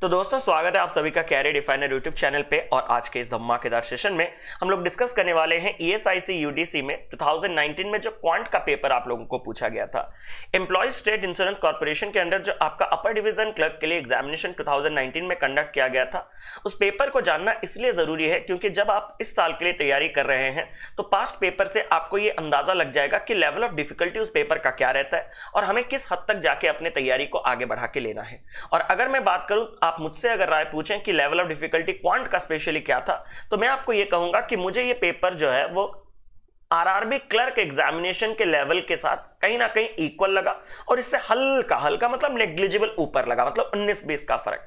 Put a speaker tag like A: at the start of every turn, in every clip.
A: तो दोस्तों स्वागत है आप सभी का कैरियर डिफाइनर यूट्यूब चैनल पे और आज के इस धमाकेदार सेशन में हम लोग डिस्कस करने वाले हैं ईएसआईसी e यूडीसी में 2019 में जो क्वांट का पेपर आप लोगों को पूछा गया था एम्प्लॉय स्टेट इंश्योरेंस कॉर्पोरेशन के अंडर जो आपका अपर डिवीजन क्लर्क के लिए एग्जामिनेशन 2019 में कंडक्ट किया गया था उस पेपर को जानना इसलिए जरूरी है क्योंकि जब आप इस साल के लिए तैयारी कर रहे हैं तो पास्ट पेपर से आपको ये अंदाजा लग जाएगा कि लेवल ऑफ डिफिकल्टी उस पेपर का क्या रहता है और हमें किस हद तक जाके अपने तैयारी को आगे बढ़ा के लेना है और अगर मैं बात करूँ आप मुझसे अगर राय पूछें कि लेवल ऑफ डिफिकल्टी क्वांट का स्पेशली क्या था तो मैं आपको ये कहूंगा कि मुझे ये पेपर जो है वो आरआरबी क्लर्क एग्जामिनेशन के लेवल के साथ कहीं ना कहीं इक्वल लगा और इससे हल्का हल्का मतलब नेग्लिजिबल ऊपर लगा मतलब 19 बीस का फर्क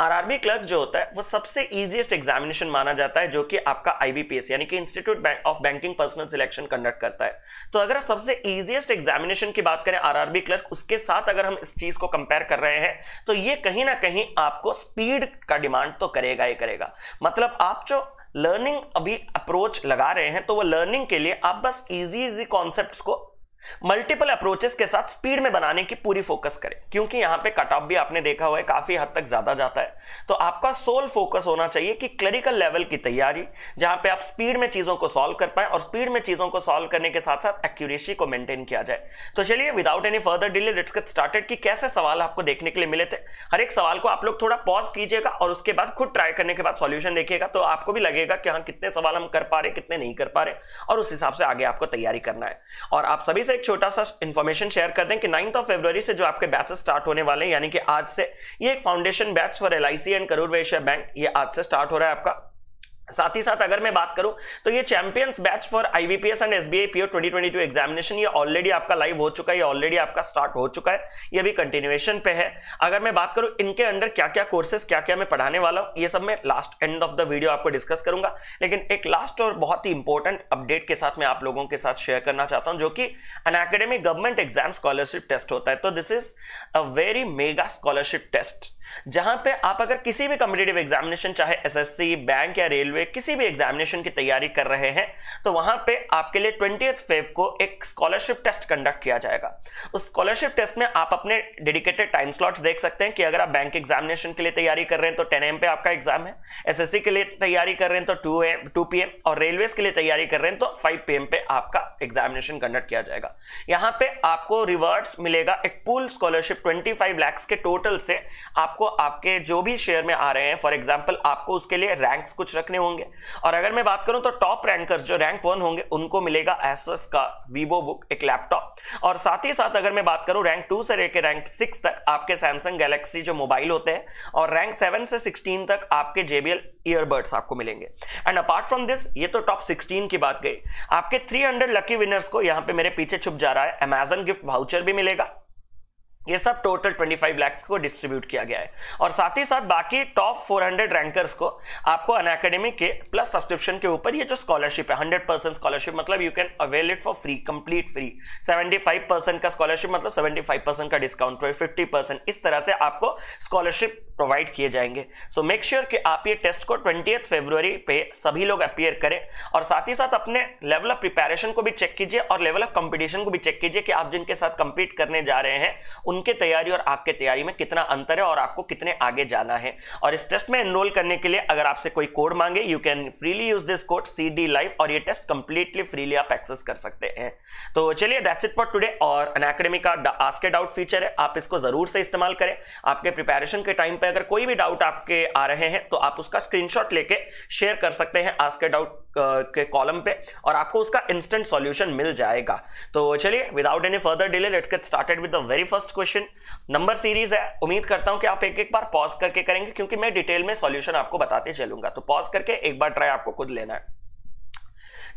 A: आरआरबी क्लर्क जो होता है वो सबसे इजीएस्ट एग्जामिनेशन माना जाता है जो कि आपका आईबीपीएस यानी कि institute of banking personnel selection conduct करता है तो अगर आप सबसे इजीएस्ट एग्जामिनेशन की बात करें आरआरबी क्लर्क उसके साथ अगर हम इस चीज को कंपेयर कर रहे हैं तो ये कहीं ना कहीं आपको स्पीड का डिमांड तो करेगा ही करेगा मतलब आप जो लर्निंग अभी अप्रोच लगा रहे हैं तो वो लर्निंग के लिए आप बस इजी इजी कॉन्सेप्ट को मल्टीपल अप्रोचेस के साथ स्पीड में बनाने की पूरी फोकस करें क्योंकि यहां पे कट ऑफ भी आपने देखा हुआ है काफी हद तक ज्यादा जाता है तो आपका सोल फोकस होना चाहिए कि क्लरिकल लेवल की तैयारी जहां पे आप स्पीड में चीजों को सॉल्व कर पाए और स्पीड में चीजों को सॉल्व करने के साथ साथ एक्यूरेसी को मेंटेन किया जाए तो चलिए without any further delay let's get started कि कैसे सवाल आपको देखने के लिए मिले थे हर एक सवाल को आप लोग थोड़ा पॉज कीजिएगा और उसके बाद खुद ट्राई करने के बाद सोल्यूशन देखिएगा तो आपको भी लगेगा कि हाँ कितने सवाल हम कर पा रहे कितने नहीं कर पा रहे और उस हिसाब से आगे आपको तैयारी करना है और आप सभी से एक छोटा सा इन्फॉर्मेशन शेयर कर दें कि नाइन्थ ऑफ फेब्रवरी से जो आपके बैचेस स्टार्ट होने वाले हैं यानी कि आज से ये एक foundation batch for L and Karur Vysya bank ये आज से स्टार्ट हो रहा है आपका साथ ही साथ अगर मैं बात करूं तो ये champions batch for IBPS and SBI PO 2022 examination ये ऑलरेडी आपका लाइव हो चुका है ये ऑलरेडी आपका स्टार्ट हो चुका है ये भी कंटिन्यूएशन पे है अगर मैं बात करूं इनके अंडर क्या क्या कोर्सेज क्या क्या मैं पढ़ाने वाला हूं ये सब मैं last end of the video आपको डिस्कस करूंगा लेकिन एक लास्ट और बहुत ही इंपॉर्टेंट अपडेट के साथ मैं आप लोगों के साथ शेयर करना चाहता हूँ जो कि अन गवर्नमेंट एग्जाम स्कॉलरशिप टेस्ट होता है तो this is a very mega scholarship test जहां पे आप अगर किसी भी कॉम्पिटेटिव एग्जामिनेशन चाहे एसएससी बैंक या रेलवे किसी भी एग्जामिनेशन की तैयारी कर रहे हैं तो वहां पे आपके लिए ट्वेंटी फेव को एक स्कॉलरशिप टेस्ट कंडक्ट किया जाएगा उस स्कॉलरशिप टेस्ट में आप अपने डेडिकेटेड टाइम स्लॉट्स देख सकते हैं कि अगर आप बैंक एग्जामिनेशन के लिए तैयारी कर रहे हैं तो टेन एम पे आपका एग्जाम है एस के लिए तैयारी कर रहे हैं तो two M to P M और रेलवे के लिए तैयारी कर रहे हैं तो फाइव पी एम पे आपका एग्जामिनेशन कंडक्ट किया जाएगा यहां पर आपको रिवर्ट्स मिलेगा एक पुल स्कॉलरशिप ट्वेंटी फाइव के टोटल से आप आपको आपके जो भी शेयर में आ रहे हैं फॉर एग्जाम्पल आपको उसके लिए रैंक्स कुछ रखने होंगे और अगर मैं बात करूं तो टॉप रैंकर्स जो रैंक वन होंगे उनको मिलेगा एसोस का वीवो बुक एक लैपटॉप और साथ ही साथ अगर मैं बात करूं रैंक टू से लेकर रैंक सिक्स तक आपके सैमसंग गैलेक्सी जो मोबाइल होते हैं और रैंक सेवन से सिक्सटीन तक आपके जेबीएल ईयरबड्स आपको मिलेंगे एंड अपार्ट फ्रॉम दिस ये तो टॉप सिक्सटीन की बात गई आपके हंड्रेड लकी विनर्स को यहाँ पे मेरे पीछे छुप जा रहा है अमेजन गिफ्ट वाउचर भी मिलेगा ये सब टोटल 25 लाख को डिस्ट्रीब्यूट किया गया है और साथ ही साथ बाकी टॉप 400 रैंकर्स को आपको अन के प्लस सब्सक्रिप्शन के ऊपर ये जो स्कॉलरशिप है 100 परसेंट स्कॉलरशिप मतलब you can avail it for free complete free 75 percent का स्कॉलरशिप मतलब 75 परसेंट का डिस्काउंट फिफ्टी परसेंट इस तरह से आपको स्कॉलरशिप प्रोवाइड किए जाएंगे सो मेक श्योर कि आप ये टेस्ट को ट्वेंटी फेब्रुवरी पे सभी लोग अपियर करें और साथ ही साथ अपने लेवल ऑफ प्रिपेरेशन को भी चेक कीजिए और लेवल ऑफ कंपटीशन को भी चेक कीजिए कि आप जिनके साथ कंपीट करने जा रहे हैं उनके तैयारी और आपके तैयारी में कितना अंतर है और आपको कितने आगे जाना है और इस टेस्ट में एनरोल करने के लिए अगर आपसे कोई कोड मांगे you can freely use this code C D live और ये टेस्ट कंप्लीटली फ्रीली आप एक्सेस कर सकते हैं तो चलिए दैट्स इट फॉर टुडे और अन का आस्के डाउट फीचर है आप इसको जरूर से इस्तेमाल करें आपके प्रिपेरेशन के टाइम पर अगर कोई भी डाउट आपके आ रहे हैं तो आप उसका स्क्रीनशॉट लेके शेयर कर सकते हैं आज के डाउट के कॉलम पे और आपको उसका इंस्टेंट सॉल्यूशन मिल जाएगा तो चलिए without any further delay let's get started with the very first question number series है उम्मीद करता हूं कि आप एक एक बार पॉज करके करेंगे क्योंकि मैं डिटेल में सॉल्यूशन आपको बताते चलूंगा तो पॉज करके एक बार ट्राई आपको खुद लेना है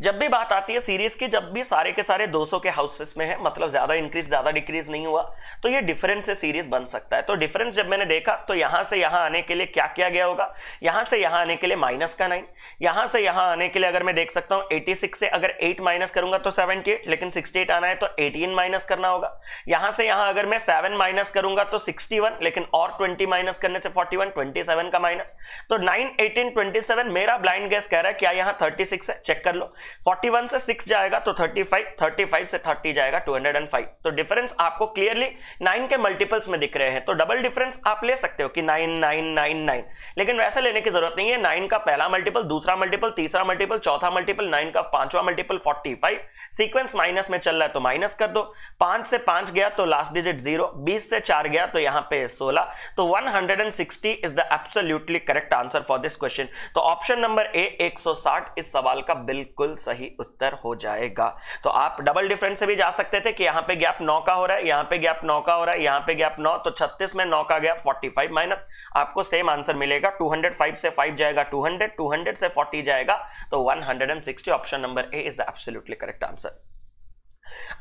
A: जब भी बात आती है सीरीज की जब भी सारे के सारे 200 के हाउसेस में है मतलब ज्यादा इंक्रीज ज्यादा डिक्रीज नहीं हुआ तो ये डिफरेंस से सीरीज बन सकता है तो डिफरेंस जब मैंने देखा तो यहां से यहां आने के लिए क्या किया गया होगा यहां से यहां आने के लिए माइनस का नाइन यहां से यहां आने के लिए अगर मैं देख सकता हूं एटी से अगर एट माइनस करूंगा तो सेवेंटी लेकिन सिक्सटी आना है तो एटीन माइनस करना होगा यहां से यहां अगर मैं सेवन माइनस करूंगा तो सिक्सटी लेकिन और ट्वेंटी माइनस करने से फोर्टी वन का माइनस तो नाइन एटीन ट्वेंटी मेरा ब्लाइंड गैस कह रहा है क्या यहां थर्टी है चेक कर लो 41 से सिक्स जाएगा तो थर्टी फाइव थर्टी फाइव से थर्टी जाएगा टू हंड्रेड एंड फाइव तो डिफरेंस आपको क्लियरली नाइन के मल्टीपल्स में दिख रहे हैं तो डबल डिफरेंस आप ले सकते हो कि नाइन नाइन नाइन नाइन लेकिन वैसे लेने की जरूरत नहीं है नाइन का पहला मल्टीपल दूसरा मल्टीपल तीसरा मल्टीपल चौथा मल्टीपल नाइन का पांचवा multiple forty five sequence minus में चल रहा है तो माइनस कर दो पांच से पांच गया तो लास्ट डिजिट जीरो बीस से चार गया तो यहां पे सोलह तो one hundred and sixty is the absolutely correct answer for this question तो ऑप्शन नंबर ए एक सौ साठ इस सवाल का बिल्कुल बिल्कुल सही उत्तर हो जाएगा तो आप डबल डिफरेंस से भी जा सकते थे कि यहां पे गैप नौ का हो रहा है यहां पे गैप नौ का हो रहा है यहां पे गैप नौ तो छत्तीस में नौ का गैप फोर्टी फाइव माइनस आपको सेम आंसर मिलेगा टू हंड्रेड फाइव से फाइव जाएगा टू हंड्रेड टू हंड्रेड से फोर्टी जाएगा तो one hundred and sixty option number A is the absolutely correct answer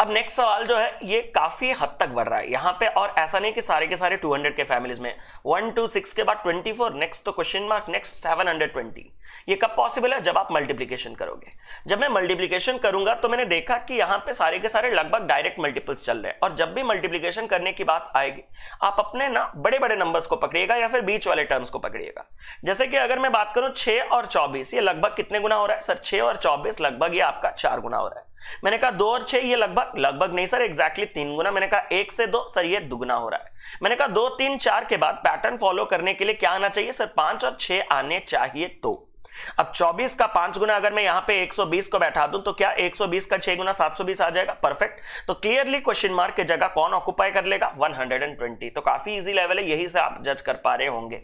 A: अब नेक्स्ट सवाल जो है ये काफी हद तक बढ़ रहा है यहां पे और ऐसा नहीं कि सारे के सारे 200 के फैमिलीज में वन टू सिक्स के बाद 24 नेक्स्ट तो क्वेश्चन मार्क नेक्स्ट 720 ये कब पॉसिबल है जब आप मल्टीप्लीकेशन करोगे जब मैं मल्टीप्लीकेशन करूंगा तो मैंने देखा कि यहां पे सारे के सारे लगभग डायरेक्ट मल्टीपल्स चल रहे हैं और जब भी मल्टीप्लीकेशन करने की बात आएगी आप अपने ना बड़े बड़े नंबर्स को पकड़िएगा या फिर बीच वाले टर्म्स को पकड़िएगा जैसे कि अगर मैं बात करूं छह और चौबीस ये लगभग कितने गुना हो रहा है सर छह और चौबीस लगभग ये आपका चार गुना हो रहा है मैंने कहा दो और छह ये लगभग लगभग नहीं सर एग्जैक्टली तीन गुना मैंने कहा एक से दो सर ये दुगना हो रहा है मैंने कहा दो तीन चार के बाद पैटर्न फॉलो करने के लिए क्या आना चाहिए सर पांच और छह आने चाहिए तो अब 24 का पांच गुना अगर मैं यहां पे 120 को बैठा दूं तो क्या 120 का छह गुना 720 आ जाएगा परफेक्ट तो क्लियरली क्वेश्चन मार्क की जगह कौन ऑक्यूपाई कर लेगा 120 तो काफी इजी लेवल है यही से आप जज कर पा रहे होंगे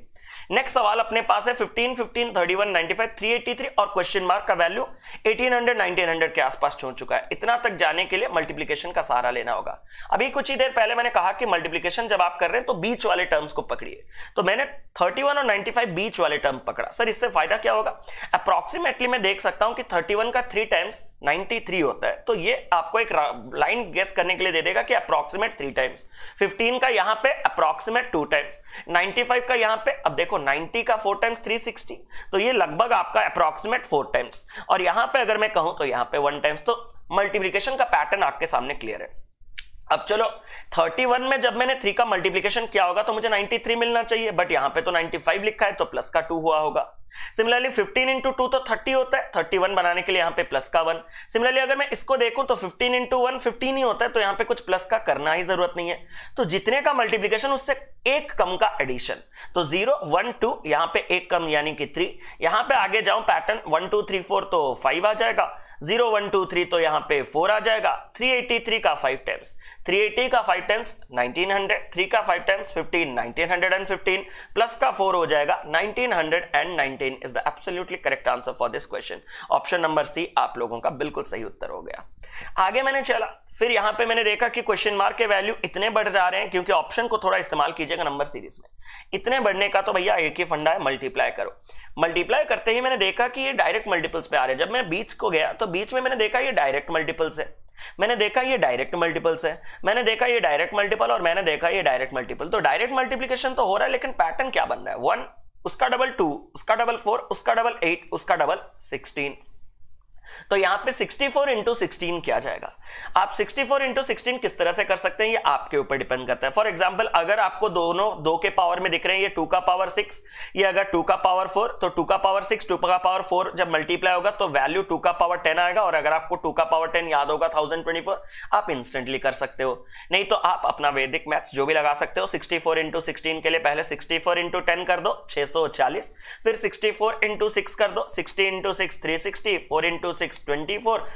A: नेक्स्ट सवाल अपने पास है 15, 15, 31, 95, 383 और क्वेश्चन मार्क का वैल्यू 1800, 1900 के आसपास पहुंच चुका है इतना तक जाने के लिए मल्टीप्लीकेशन का सहारा लेना होगा अभी कुछ ही देर पहले मैंने कहा कि मल्टीप्लीकेशन जब आप कर रहे हैं तो बीच वाले टर्म्स को पकड़िए तो मैंने 31 और 95 बीच वाले टर्म पकड़ा सर इससे फायदा क्या होगा अप्रोक्सीमेटली मैं देख सकता हूं कि 31 का थ्री टाइम्स 93 होता है तो ये आपको एक लाइन गेस करने के लिए दे देगा कि अप्रोक्सीमेट थ्री टाइम्स 15 का यहां पे अप्रोक्सीमेट टू टाइम्स 95 का यहां पे अब देखो 90 का फोर टाइम्स 360 तो ये लगभग आपका अप्रोक्सीमेट फोर टाइम्स और यहां पे अगर मैं कहूं तो यहां पे वन टाइम्स तो मल्टीप्लीकेशन का पैटर्न आपके सामने क्लियर है अब चलो 31 में जब मैंने 3 का मल्टीप्लीकेशन किया होगा तो मुझे 93 मिलना चाहिए बट यहां पे तो 95 लिखा है तो प्लस का 2 हुआ होगा सिमिलरली 15 इंटू टू तो 30 होता है 31 बनाने के लिए यहां पे प्लस का 1 सिमिलरली अगर मैं इसको देखूं तो 15 इंटू वन फिफ्टीन ही होता है तो यहां पे कुछ प्लस का करना ही जरूरत नहीं है तो जितने का मल्टीप्लीकेशन उससे एक कम का एडिशन तो जीरो वन टू यहां पर एक कम यानी कि थ्री यहां पर आगे जाऊं pattern one two three four तो फाइव आ जाएगा जीरो वन टू थ्री तो यहां पे फोर आ जाएगा थ्री एटी थ्री का फाइव टाइम्स थ्री एटी का five times nineteen hundred three का five times fifteen nineteen hundred and fifteen plus का फोर हो जाएगा nineteen hundred and nineteen is the absolutely correct answer for this question option number C आप लोगों का बिल्कुल सही उत्तर हो गया आगे मैंने चला फिर यहां पे मैंने देखा कि क्वेश्चन मार्क के वैल्यू इतने बढ़ जा रहे हैं क्योंकि ऑप्शन को थोड़ा इस्तेमाल कीजिएगा नंबर सीरीज में इतने बढ़ने का तो भैया एक ही फंडा है मल्टीप्लाई करो मल्टीप्लाई करते ही मैंने देखा कि ये डायरेक्ट मल्टीपल्स पे आ रहे हैं जब मैं बीच को गया तो बीच में मैंने देखा ये डायरेक्ट मल्टीपल्स है मैंने देखा ये डायरेक्ट मल्टीपल्स है मैंने देखा ये डायरेक्ट मल्टीपल और मैंने देखा ये डायरेक्ट मल्टीपल तो डायरेक्ट मल्टीप्लीकेशन तो हो रहा है लेकिन पैटर्न क्या बन रहा है वन उसका डबल टू उसका डबल फोर उसका डबल एट उसका डबल सिक्सटीन तो यहां पे 64 फोर इंटू सिक्सटीन किया जाएगा आप 64 फोर इंटू किस तरह से कर सकते हैं ये आपके ऊपर डिपेंड करता है फॉर एग्जाम्पल अगर आपको दोनों दो के पावर में दिख रहे हैं ये टू का पावर सिक्स ये अगर टू का पावर फोर तो टू का पावर सिक्स टू का पावर फोर जब मल्टीप्लाई होगा तो वैल्यू टू का पावर टेन आएगा और अगर आपको टू का पावर टेन याद होगा थाउजेंड ट्वेंटी फोर आप इंस्टेंटली कर सकते हो नहीं तो आप अपना वैदिक मैथ्स जो भी लगा सकते हो सिक्सटी फोर इंटू सिक्सटीन के लिए पहले सिक्सटी फोर इंटू टेन कर दो छह सौ चालीस फिर सिक्सटी फोर इंटू सिक्स कर दो sixty into six three sixty four into six twenty four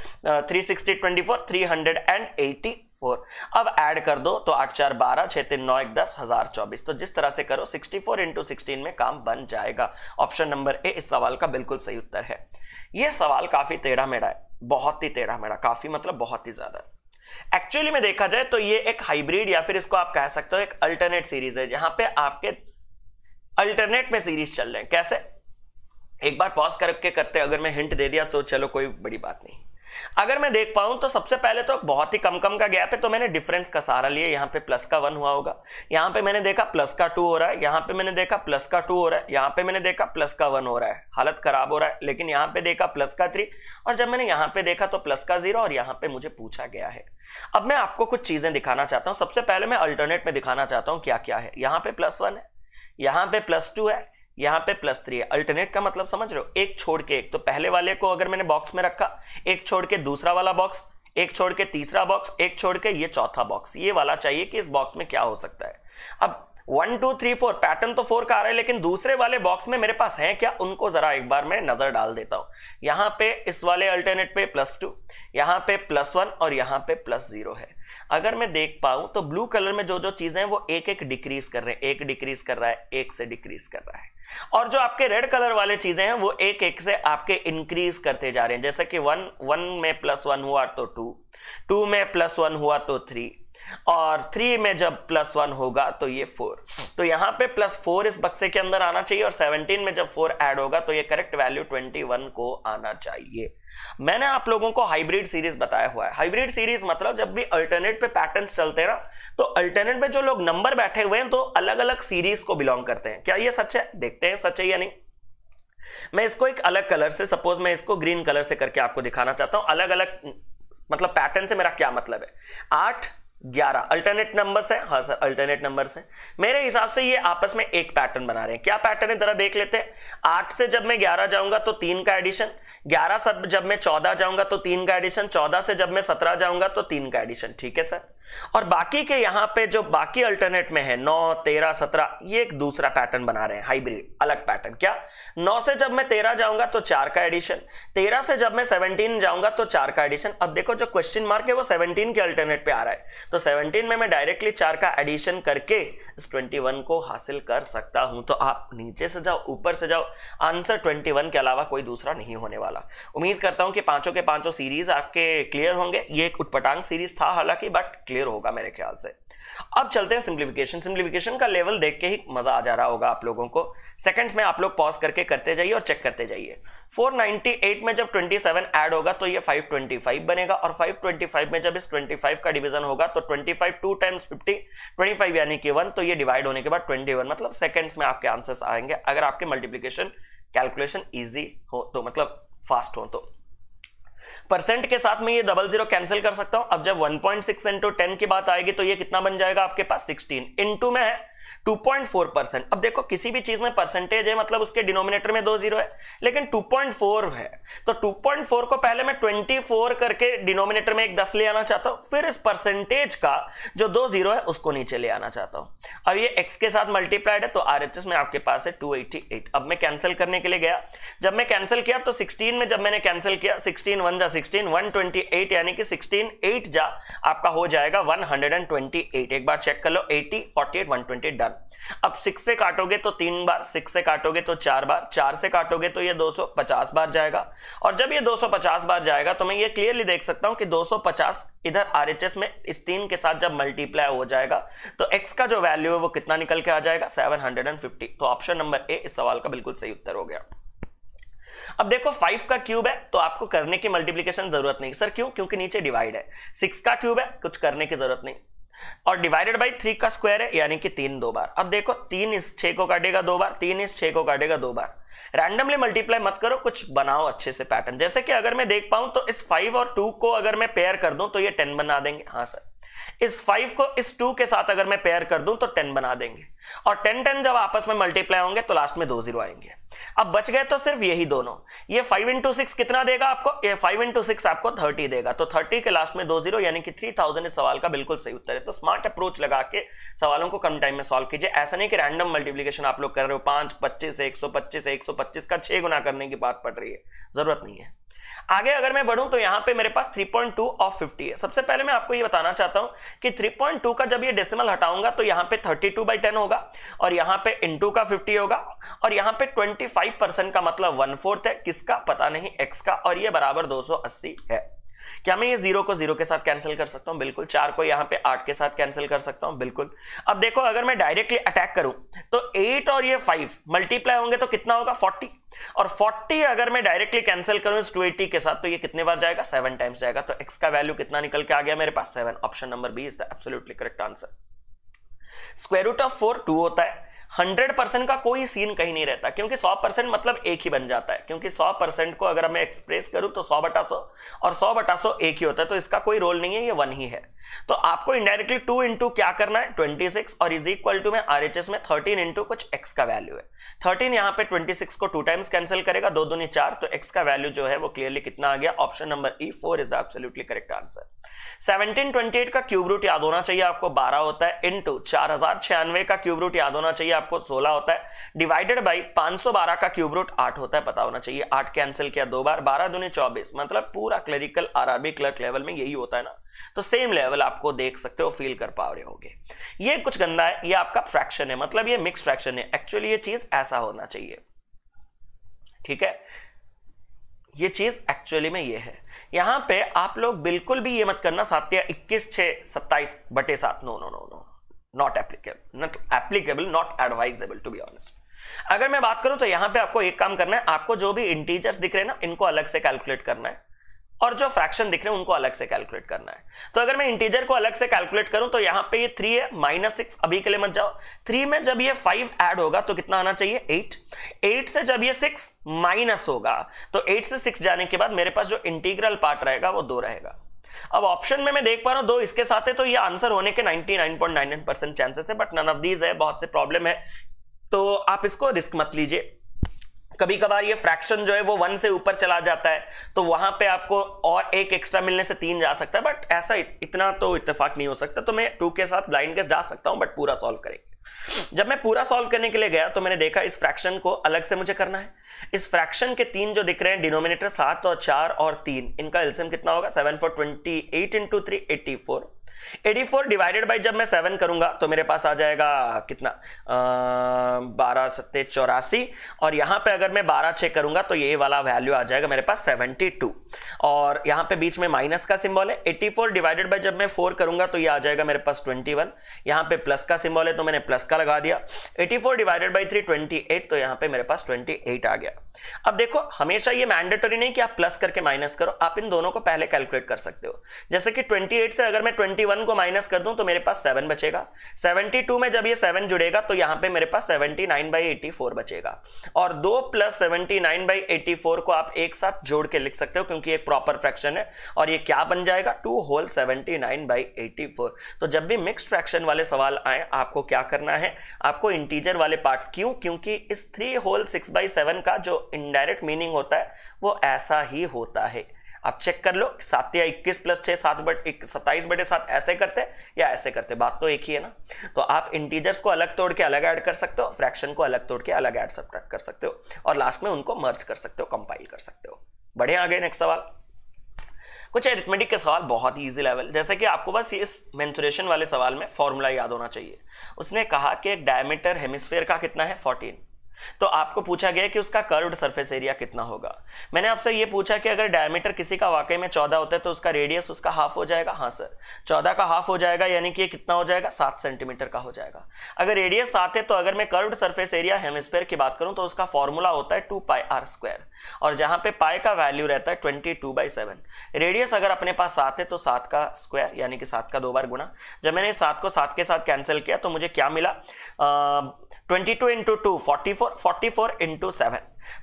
A: three sixty twenty four three hundred and eighty four अब ऐड कर दो तो आठ चार बारह छह तीन नौ एक दस हजार चौबीस तो जिस तरह से करो सिक्सटी फोर इंटू सिक्सटीन में काम बन जाएगा ऑप्शन नंबर ए इस सवाल का बिल्कुल सही उत्तर है यह सवाल काफी टेढ़ा मेढ़ा है बहुत ही टेढ़ा मेढ़ा काफी मतलब बहुत ही ज्यादा एक्चुअली में देखा जाए तो ये एक हाइब्रिड या फिर इसको आप कह सकते हो एक अल्टरनेट सीरीज है जहां पे आपके अल्टरनेट में सीरीज चल रहे हैं कैसे एक बार पॉज करके करते अगर मैं हिंट दे दिया तो चलो कोई बड़ी बात नहीं अगर मैं देख पाऊं तो सबसे पहले तो बहुत ही कम कम का गैप है तो मैंने डिफरेंस का सहारा लिया यहाँ पे प्लस का वन हुआ होगा यहाँ पे मैंने देखा प्लस का टू हो रहा है यहाँ पे मैंने देखा प्लस का टू हो रहा है यहाँ पे मैंने देखा प्लस का वन हो रहा है हालत खराब हो रहा है लेकिन यहाँ पे देखा प्लस का थ्री और जब मैंने यहाँ पर देखा तो प्लस का जीरो और यहाँ पर मुझे पूछा गया है अब मैं आपको कुछ चीजें दिखाना चाहता हूँ सबसे पहले मैं अल्टरनेट में दिखाना चाहता हूँ क्या क्या है यहाँ पर प्लस वन है यहाँ पर प्लस टू है यहां पे प्लस थ्री है अल्टरनेट का मतलब समझ रहे हो एक छोड़ के एक तो पहले वाले को अगर मैंने बॉक्स में रखा एक छोड़ के दूसरा वाला बॉक्स एक छोड़ के तीसरा बॉक्स एक छोड़ के ये चौथा बॉक्स ये वाला चाहिए कि इस बॉक्स में क्या हो सकता है अब one two three four pattern तो फोर का आ रहा है लेकिन दूसरे वाले बॉक्स में मेरे पास है क्या उनको जरा एक बार मैं नजर डाल देता हूं यहां पे इस वाले अल्टरनेट पे प्लस टू यहां पे प्लस वन और यहां पे प्लस जीरो है अगर मैं देख पाऊं तो ब्लू कलर में जो जो चीजें हैं वो एक एक डिक्रीज कर रहे हैं एक डिक्रीज कर रहा है एक से डिक्रीज कर रहा है और जो आपके रेड कलर वाले चीजें हैं वो एक एक से आपके इंक्रीज करते जा रहे हैं जैसे कि वन वन में प्लस वन हुआ तो टू टू में प्लस वन हुआ तो थ्री और थ्री में जब प्लस वन होगा तो ये फोर तो यहां पे प्लस फोर इस बक्से के अंदर आना चाहिए और सेवनटीन में जब फोर ऐड होगा तो ये करेक्ट वैल्यू ट्वेंटी वन को आना चाहिए मैंने आप लोगों को हाइब्रिड सीरीज बताया हुआ है हाइब्रिड सीरीज मतलब जब भी अल्टरनेट पे पैटर्न चलते हैं ना तो अल्टरनेट में जो लोग नंबर बैठे हुए हैं तो अलग अलग सीरीज को बिलोंग करते हैं क्या ये सच है देखते हैं सच है या नहीं मैं इसको एक अलग कलर से सपोज मैं इसको ग्रीन कलर से करके आपको दिखाना चाहता हूं अलग अलग मतलब पैटर्न से मेरा क्या मतलब है आठ ग्यारह अल्टरनेट नंबर्स है हाँ सर अल्टरनेट नंबर्स है मेरे हिसाब से ये आपस में एक पैटर्न बना रहे हैं क्या पैटर्न है जरा देख लेते हैं आठ से जब मैं ग्यारह जाऊंगा तो तीन का एडिशन ग्यारह से जब मैं चौदह जाऊंगा तो तीन का एडिशन चौदह से जब मैं सत्रह जाऊंगा तो तीन का एडिशन ठीक है सर और बाकी के यहां पे जो बाकी अल्टरनेट में है नौ तेरह सत्रह ये एक दूसरा पैटर्न बना रहे हैं हाइब्रिड अलग पैटर्न क्या नौ से जब मैं तेरह जाऊंगा तो चार का एडिशन तेरह से जब मैं सेवनटीन जाऊंगा तो चार का एडिशन अब देखो जो क्वेश्चन मार्क है वो सेवनटीन के अल्टरनेट पे आ रहा है तो सेवनटीन में मैं डायरेक्टली चार का एडिशन करके इस ट्वेंटी को हासिल कर सकता हूं तो आप नीचे से जाओ ऊपर से जाओ आंसर ट्वेंटी के अलावा कोई दूसरा नहीं होने वाला उम्मीद करता हूं कि पांचों के पांचों सीरीज आपके क्लियर होंगे ये एक उटपटांग सीरीज था हालांकि बट क्लियर क्लियर होगा मेरे ख्याल से अब चलते हैं सिंप्लीफिकेशन सिंप्लीफिकेशन का लेवल देख के ही मजा आ जा रहा होगा आप लोगों को सेकंड्स में आप लोग पॉज करके करते जाइए और चेक करते जाइए 498 में जब 27 ऐड होगा तो ये 525 बनेगा और 525 में जब इस 25 का डिवीजन होगा तो 25 टू टाइम्स 50 25 यानी कि 1 तो ये डिवाइड होने के बाद 21 मतलब सेकंड्स में आपके आंसर्स आएंगे अगर आपके मल्टीप्लीकेशन कैलकुलेशन ईजी हो तो मतलब फास्ट हो तो परसेंट के साथ में ये डबल जीरो कैंसिल कर सकता हूं अब जब 1.6 पॉइंट सिक्स इंटू टेन की बात आएगी तो ये कितना बन जाएगा आपके पास 16 इंटू में है 2.4 परसेंट अब देखो किसी भी चीज में परसेंटेज है मतलब उसके डिनोमिनेटर में दो जीरो है लेकिन 2.4 है तो 2.4 को पहले मैं 24 करके डिनोमिनेटर में एक 10 ले आना चाहता हूं फिर इस परसेंटेज का जो दो जीरो है उसको नीचे ले आना चाहता हूं अब ये एक्स के साथ मल्टीप्लाइड है तो आर में आपके पास है टू अब मैं कैंसिल करने के लिए गया जब मैं कैंसिल किया तो सिक्सटीन में जब मैंने कैंसिल किया सिक्सटीन वन जा सिक्सटीन वन यानी कि सिक्सटीन 8 जा आपका हो जाएगा वन एक बार चेक कर लो एटी फोर्टी एट डन बार अब सिक्स से काटोगे तो तीन बार सिक्स से काटोगे तो चार बार चार से काटोगे तो ये 250 बार जाएगा और जब ये 250 बार जाएगा तो मैं ये क्लियरली देख सकता हूं कि 250 इधर आरएचएस में इस तीन के साथ जब मल्टीप्लाई हो जाएगा तो एक्स का जो वैल्यू है वो कितना निकल के आ जाएगा 750 तो ऑप्शन नंबर ए इस सवाल का बिल्कुल सही उत्तर हो गया अब देखो फाइव का क्यूब है तो आपको करने की मल्टीप्लिकेशन जरूरत नहीं सर क्यों क्योंकि नीचे डिवाइड है सिक्स का क्यूब है कुछ करने की जरूरत नहीं और डिवाइडेड बाई थ्री का स्क्वायर है यानी कि तीन दो बार अब देखो तीन इस छः को काटेगा दो बार तीन इस छः को काटेगा दो बार रैंडमली मल्टीप्लाई मत करो कुछ बनाओ अच्छे से पैटर्न जैसे कि अगर मैं देख पाऊं तो इस फाइव और टू को अगर मैं पेयर कर दूं तो ये टेन बना देंगे हाँ सर इस फाइव को इस टू के साथ अगर मैं पेयर कर दूं तो टेन बना देंगे और टेन टेन जब आपस में मल्टीप्लाई होंगे तो लास्ट में दो जीरो आएंगे अब बच गए तो सिर्फ यही दोनों ये फाइव इंटू सिक्स कितना देगा आपको ये फाइव इंटू सिक्स आपको थर्टी देगा तो थर्टी के लास्ट में दो जीरो यानी कि थ्री थाउजेंड इस सवाल का बिल्कुल सही उत्तर है तो स्मार्ट अप्रोच लगा के सवालों को कम टाइम में सॉल्व कीजिए ऐसा नहीं कि रैंडम मल्टीप्लीकेशन आप लोग कर रहे हो पांच पच्चीस एक सौ पच्चीस एक सौ पच्चीस का छह गुना करने की बात पड़ रही है जरूरत नहीं है आगे अगर मैं बढ़ूं तो यहां पे मेरे पास 3.2 ऑफ 50 है सबसे पहले मैं आपको ये बताना चाहता हूं कि 3.2 का जब ये डेसिमल हटाऊंगा तो यहां पे 32 बाई 10 होगा और यहां पे इनटू का 50 होगा और यहां पे 25 परसेंट का मतलब वन फोर्थ है किसका पता नहीं एक्स का और ये बराबर 280 है क्या मैं ये जीरो को जीरो के साथ कैंसिल कर सकता हूं बिल्कुल चार को यहां पे आठ के साथ कैंसिल कर सकता हूं बिल्कुल अब देखो अगर मैं डायरेक्टली अटैक करूं तो एट और ये फाइव मल्टीप्लाई होंगे तो कितना होगा फोर्टी और फोर्टी अगर मैं डायरेक्टली कैंसिल करूं इस 280 के साथ तो ये कितने बार जाएगा सेवन टाइम्स जाएगा तो एक्स का वैल्यू कितना निकल के आ गया मेरे पास seven option number B is the absolutely correct answer square root of four two होता है हंड्रेड परसेंट का कोई सीन कहीं नहीं रहता क्योंकि सौ परसेंट मतलब एक ही बन जाता है क्योंकि सौ परसेंट को अगर मैं एक्सप्रेस करूं तो सौ बटा सौ और सौ बटा सौ एक ही होता है तो इसका कोई रोल नहीं है ये वन ही है तो आपको इंडायरेक्टली टू इंटू क्या करना है ट्वेंटी सिक्स और इज इक्वल टू में आर एच एस में थर्टीन इंटू कुछ एक्स का वैल्यू है थर्टीन यहाँ पे ट्वेंटी सिक्स को टू टाइम्स कैंसिल करेगा दो दूनी चार तो एक्स का वैल्यू जो है वो क्लियरली कितना आ गया option number E four is the absolutely correct answer seventeen twenty eight का क्यूब रूट याद होना चाहिए आपको बारह होता है इंटू चार हजार छियानवे का क्यूब रूट याद होना चाहिए आपको 16 होता है डिवाइडेड बाई 512 का क्यूब रूट 8 होता है पता होना चाहिए 8 कैंसिल किया दो बार 12 दुनिया चौबीस मतलब पूरा क्लरिकल आरआरबी क्लर्क लेवल में यही होता है ना तो सेम लेवल आपको देख सकते हो फील कर पा रहे होगे ये कुछ गंदा है ये आपका फ्रैक्शन है मतलब ये मिक्स फ्रैक्शन है एक्चुअली ये चीज ऐसा होना चाहिए ठीक है ये चीज एक्चुअली में ये है यहां पे आप लोग बिल्कुल भी ये मत करना सात्या इक्कीस छह सत्ताईस बटे सात no no no no not applicable not applicable not advisable to be honest अगर मैं बात करूं तो यहां पे आपको एक काम करना है आपको जो भी इंटीजर्स दिख रहे हैं ना इनको अलग से कैलकुलेट करना है और जो फ्रैक्शन दिख रहे हैं उनको अलग से कैलकुलेट करना है तो अगर मैं इंटीजर को अलग से कैलकुलेट करूं तो यहां पे ये थ्री है माइनस सिक्स अभी के लिए मत जाओ थ्री में जब ये फाइव ऐड होगा तो कितना आना चाहिए एट एट से जब ये सिक्स माइनस होगा तो एट से सिक्स जाने के बाद मेरे पास जो इंटीग्रल पार्ट रहेगा वो दो रहेगा अब ऑप्शन में मैं देख पा रहा हूं दो इसके साथ है तो ये आंसर होने के 99.99 परसेंट चांसेस है बट नन ऑफ दीज है बहुत से प्रॉब्लम है तो आप इसको रिस्क मत लीजिए कभी कभार ये फ्रैक्शन जो है वो वन से ऊपर चला जाता है तो वहां पे आपको और एक एक्स्ट्रा मिलने से तीन जा सकता है बट ऐसा इतना तो इतफाक नहीं हो सकता तो मैं टू के साथ ब्लाइंड के जा सकता हूं बट पूरा सॉल्व करेंगे जब मैं पूरा सॉल्व करने के लिए गया तो मैंने देखा इस फ्रैक्शन को अलग से मुझे करना है इस फ्रैक्शन के तीन जो दिख रहे हैं डिनोमिनेटर सात और चार और तीन इनका एल्सियम कितना होगा seven four twenty eight into three eighty four eighty four divided by जब मैं सेवन करूंगा तो मेरे पास आ जाएगा कितना बारह सत्ते चौरासी और यहां पे अगर मैं बारह छः करूंगा तो ये वाला वैल्यू आ जाएगा मेरे पास सेवेंटी टू और यहाँ पे बीच में माइनस का सिंबल है एट्टी फोर डिवाइडेड बाई जब मैं फोर करूंगा तो ये आ जाएगा मेरे पास ट्वेंटी वन यहाँ पे प्लस का सिंबल है तो मैंने प्लस का लगा दिया eighty four divided by three twenty eight तो यहाँ पे मेरे पास ट्वेंटी एट आ गया अब देखो हमेशा ये मैंडेटरी नहीं कि आप प्लस करके माइनस करो आप इन दोनों को पहले कैलकुलेट कर सकते हो जैसे कि ट्वेंटी एट से अगर मैं ट्वेंटी वन को माइनस कर दूं तो मेरे पास सेवन बचेगा सेवेंटी टू में जब ये सेवन जुड़ेगा तो यहां पे मेरे पास seventy nine by eighty four बचेगा और दो plus seventy nine by eighty four को आप एक साथ जोड़ के लिख सकते हो क्योंकि एक प्रॉपर फ्रैक्शन है और ये क्या बन जाएगा two whole seventy nine by eighty four तो जब भी मिक्स फ्रैक्शन वाले सवाल आए आपको क्या करना है आपको इंटीजर वाले पार्ट क्यों क्योंकि इस three whole six by seven का जो इनडायरेक्ट मीनिंग होता है वो ऐसा ही होता है आप चेक कर लो सात या इक्कीस प्लस छः सात बट एक सत्ताईस बटे सात ऐसे करते या ऐसे करते बात तो एक ही है ना तो आप इंटीजर्स को अलग तोड़ के अलग ऐड कर सकते हो फ्रैक्शन को अलग तोड़ के अलग ऐड सब कर सकते हो और लास्ट में उनको मर्ज कर सकते हो कंपाइल कर सकते हो बढ़े आगे नेक्स्ट सवाल कुछ एरिथमेटिक के सवाल बहुत ही ईजी लेवल जैसे कि आपको बस इस मेंसुरेशन वाले सवाल में फॉर्मूला याद होना चाहिए उसने कहा कि एक डायमीटर हेमिस्फेयर का कितना है 14 तो आपको पूछा गया कि उसका कर्व्ड सरफेस एरिया कितना होगा मैंने आपसे ये पूछा कि अगर डायमीटर किसी का वाकई में चौदह होता है तो उसका रेडियस उसका हाफ हो जाएगा हाँ सर चौदह का हाफ हो जाएगा यानी कि ये कितना हो जाएगा सात सेंटीमीटर का हो जाएगा अगर रेडियस सात है तो अगर मैं कर्व्ड सर्फेस एरिया हेमिस्फेयर की बात करूँ तो उसका फॉर्मूला होता है टू पाई आर स्क्वायर और जहाँ पे पाई का वैल्यू रहता है twenty two by seven radius अगर अपने पास सात है तो सात का स्क्वायर यानी कि सात का दो बार गुणा जब मैंने सात को सात के साथ कैंसिल किया तो मुझे क्या मिला twenty two into two forty four और 44 four into seven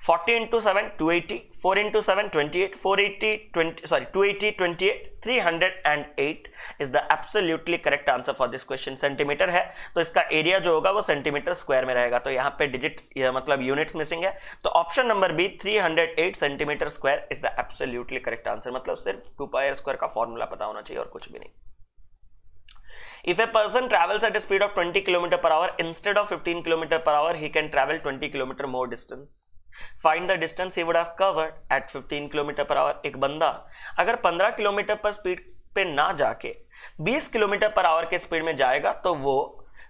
A: forty into seven two eighty four into seven twenty eight four eighty twenty sorry two eighty twenty eight three hundred and eight is the absolutely correct answer for this question centimetre है तो इसका area जो होगा वो centimetre square में रहेगा तो यहाँ पे डिजिट्स मतलब यूनिट्स मिसिंग है तो option number B 308 centimetre square is the absolutely correct answer मतलब सिर्फ टू पायर स्क्वायर का फॉर्मूला पता होना चाहिए और कुछ भी नहीं if a person travels at a speed of 20 km per hour instead of 15 km per hour he can travel 20 km more distance find the distance he would have covered at 15 kilometre per hour एक बंदा अगर 15 kilometre पर speed पे ना जाके 20 kilometre per our के speed में जाएगा तो वो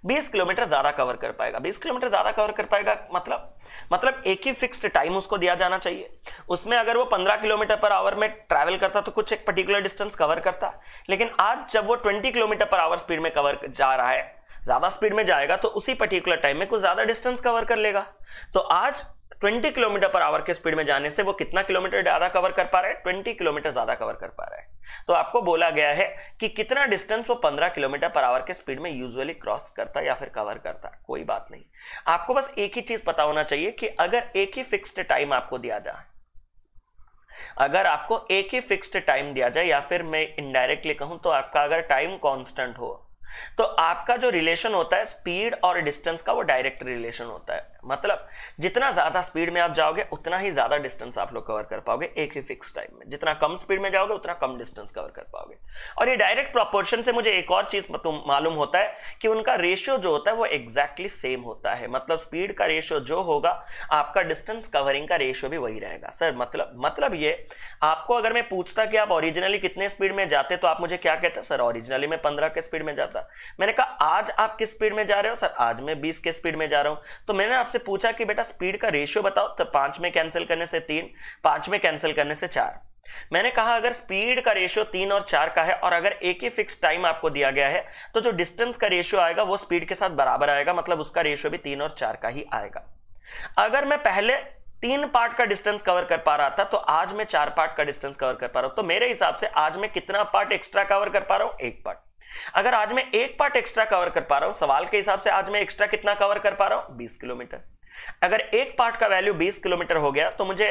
A: बीस किलोमीटर ज्यादा कवर कर पाएगा बीस किलोमीटर ज्यादा कवर कर पाएगा मतलब मतलब एक ही फिक्स्ड टाइम उसको दिया जाना चाहिए उसमें अगर वो पंद्रह किलोमीटर पर आवर में ट्रैवल करता तो कुछ एक पर्टिकुलर डिस्टेंस कवर करता लेकिन आज जब वो twenty kilometre per hour speed में कवर जा रहा है ज्यादा स्पीड में जाएगा तो उसी पर्टिकुलर टाइम में कुछ ज्यादा डिस्टेंस कवर कर लेगा तो आज 20 किलोमीटर पर आवर के स्पीड में जाने से वो कितना किलोमीटर ज्यादा कवर कर पा रहा है 20 किलोमीटर ज्यादा कवर कर पा रहा है तो आपको बोला गया है कि कितना डिस्टेंस वो 15 किलोमीटर पर आवर के स्पीड में यूजुअली क्रॉस करता या फिर कवर करता कोई बात नहीं आपको बस एक ही चीज पता होना चाहिए कि अगर एक ही फिक्स्ड टाइम आपको दिया जाए अगर आपको एक ही फिक्स्ड टाइम दिया जाए या फिर मैं इनडायरेक्टली कहूं तो आपका अगर टाइम कॉन्स्टेंट हो तो आपका जो रिलेशन होता है स्पीड और डिस्टेंस का वो डायरेक्ट रिलेशन होता है मतलब जितना ज़्यादा स्पीड में आप जाओगे उतना ही ज़्यादा डिस्टेंस आप लोग कवर कर पाओगे एक ही फिक्स टाइम में जितना कम स्पीड में जाओगे उतना कम डिस्टेंस कवर कर पाओगे और ये डायरेक्ट प्रोपोर्शन से मुझे एक और चीज़ मालूम होता है कि उनका रेशियो जो होता है वो एग्जैक्टली सेम होता है मतलब स्पीड का रेशियो जो होगा आपका डिस्टेंस कवरिंग का रेशियो भी वही रहेगा सर मतलब मतलब ये आपको अगर मैं पूछता कि आप ओरिजिनली कितने स्पीड में जाते तो आप मुझे क्या कहते सर ओरिजिनली मैं पंद्रह के स्पीड में जाता था मैंने कहा आज आप किस स्पीड में जा रहे हो सर आज मैं बीस के स्पीड में जा रहा हूं तो मैंने आपसे पूछा कि बेटा स्पीड का रेशियो बताओ तो पांच में कैंसिल करने से तीन पांच में कैंसिल करने से चार मैंने कहा अगर स्पीड का रेशियो तीन और चार का है और अगर एक ही फिक्स टाइम आपको दिया गया है तो जो डिस्टेंस का रेशियो आएगा वो स्पीड के साथ बराबर आएगा मतलब उसका रेशियो भी तीन और चार का ही आएगा अगर मैं पहले तीन पार्ट का डिस्टेंस कवर कर पा रहा था तो आज मैं चार पार्ट का डिस्टेंस कवर कर पा रहा हूं तो मेरे हिसाब से आज मैं कितना पार्ट एक्स्ट्रा कवर कर पा रहा हूं एक पार्ट अगर आज मैं एक पार्ट एक्स्ट्रा कवर कर पा रहा हूं सवाल के हिसाब से आज मैं एक्स्ट्रा कितना कवर कर पा रहा हूं बीस किलोमीटर अगर एक पार्ट का वैल्यू 20 किलोमीटर हो गया तो मुझे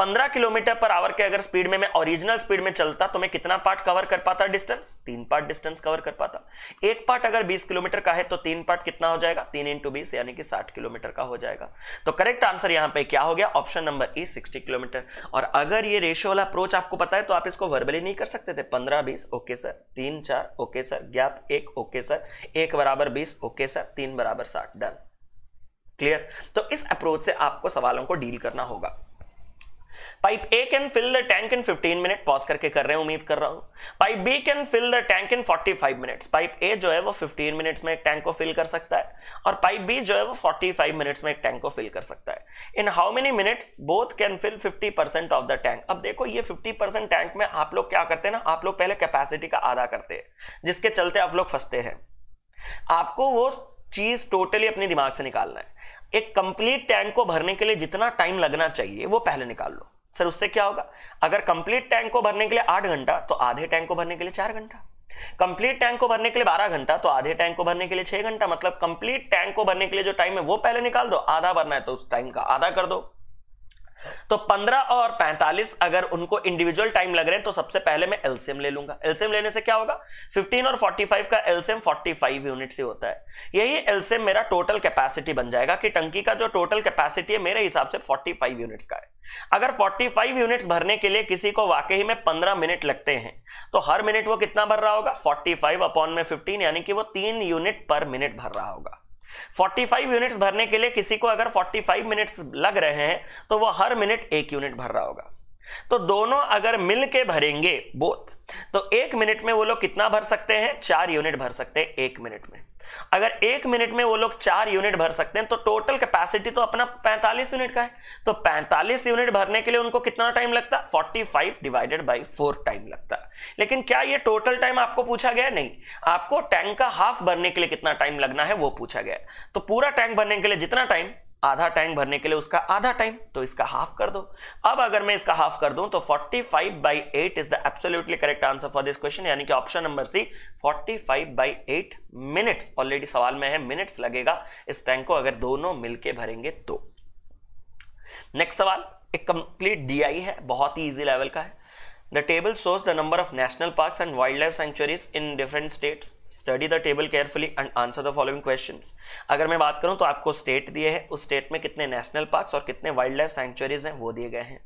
A: 15 किलोमीटर पर आवर के अगर स्पीड में मैं ओरिजिनल स्पीड में चलता तो मैं कितना पार्ट कवर कर पाता डिस्टेंस तीन पार्ट डिस्टेंस कवर कर पाता एक पार्ट अगर 20 किलोमीटर का है तो तीन पार्ट कितना हो जाएगा तीन इंटू बीस यानी कि साठ किलोमीटर का हो जाएगा तो करेक्ट आंसर यहां पर क्या हो गया option number E sixty kilometre और अगर ये रेशियो वाला अप्रोच आपको पता है तो आप इसको वर्बली नहीं कर सकते थे पंद्रह बीस ओके सर तीन चार ओके सर गैप एक ओके सर एक बराबर बीस ओके सर तीन बराबर साठ डन क्लियर तो इस अप्रोच से आपको सवालों को डील करना होगा pipe A can fill the tank in 15 minute pause करके कर रहे हैं उम्मीद कर रहा हूं pipe B can fill the tank in 45 minutes pipe A जो है वो 15 मिनट्स में एक टैंक को फिल कर सकता है और पाइप बी जो है वो 45 मिनट्स में एक टैंक को फिल कर सकता है in how many minutes both can fill 50% of the tank अब देखो ये 50% टैंक में आप लोग क्या करते हैं ना आप लोग पहले कैपेसिटी का आधा करते हैं जिसके चलते आप लोग फंसते हैं आपको वो चीज टोटली अपने दिमाग से निकालना है एक कंप्लीट टैंक को भरने के लिए जितना टाइम लगना चाहिए वो पहले निकाल लो सर उससे क्या होगा अगर कंप्लीट टैंक को भरने के लिए आठ घंटा तो आधे टैंक को भरने के लिए चार घंटा कंप्लीट टैंक को भरने के लिए बारह घंटा तो आधे टैंक को भरने के लिए छह घंटा मतलब कंप्लीट टैंक को भरने के लिए जो टाइम है वो पहले निकाल दो आधा भरना है तो उस टाइम का आधा कर दो तो 15 और 45 अगर उनको इंडिविजुअल टाइम लग रहे हैं तो सबसे पहले मैं एलसीएम ले लूंगा एलसीएम लेने से क्या होगा 15 और 45 का एलसीएम 45 यूनिट से होता है यही एलसीएम मेरा टोटल कैपेसिटी बन जाएगा कि टंकी का जो टोटल कैपेसिटी है मेरे हिसाब से 45 यूनिट्स का है अगर 45 यूनिट्स भरने के लिए किसी को वाकई में पंद्रह मिनट लगते हैं तो हर मिनट वो कितना भर रहा होगा फोर्टी अपॉन में फिफ्टीन यानी कि वो तीन यूनिट पर मिनट भर रहा होगा 45 यूनिट्स भरने के लिए किसी को अगर 45 मिनट्स लग रहे हैं तो वो हर मिनट एक यूनिट भर रहा होगा तो दोनों अगर मिलके भरेंगे बोथ तो एक मिनट में वो लोग कितना भर सकते हैं चार यूनिट भर सकते हैं एक मिनट में अगर एक मिनट में वो लोग चार यूनिट भर सकते हैं तो टोटल कैपेसिटी तो अपना 45 यूनिट का है तो 45 यूनिट भरने के लिए उनको कितना टाइम लगता 45 डिवाइडेड बाय फोर टाइम लगता लेकिन क्या ये टोटल टाइम आपको पूछा गया नहीं आपको टैंक का हाफ भरने के लिए कितना टाइम लगना है वो पूछा गया तो पूरा टैंक भरने के लिए जितना टाइम आधा टैंक भरने के लिए उसका आधा टाइम तो इसका हाफ कर दो अब अगर मैं इसका हाफ कर दूं तो 45 five by eight is the absolutely correct answer for this question यानी कि option number C 45 five by eight minutes already सवाल में है मिनट्स लगेगा इस टैंक को अगर दोनों मिलके भरेंगे तो नेक्स्ट सवाल एक कंप्लीट डी है बहुत ही इजी लेवल का है The table shows the number of national parks and wildlife sanctuaries in different states. Study the table carefully and answer the following questions. अगर मैं बात करूं तो आपको स्टेट दिए हैं उस स्टेट में कितने नेशनल पार्क्स और कितने वाइल्ड लाइफ सेंचुरीज हैं वो दिए गए हैं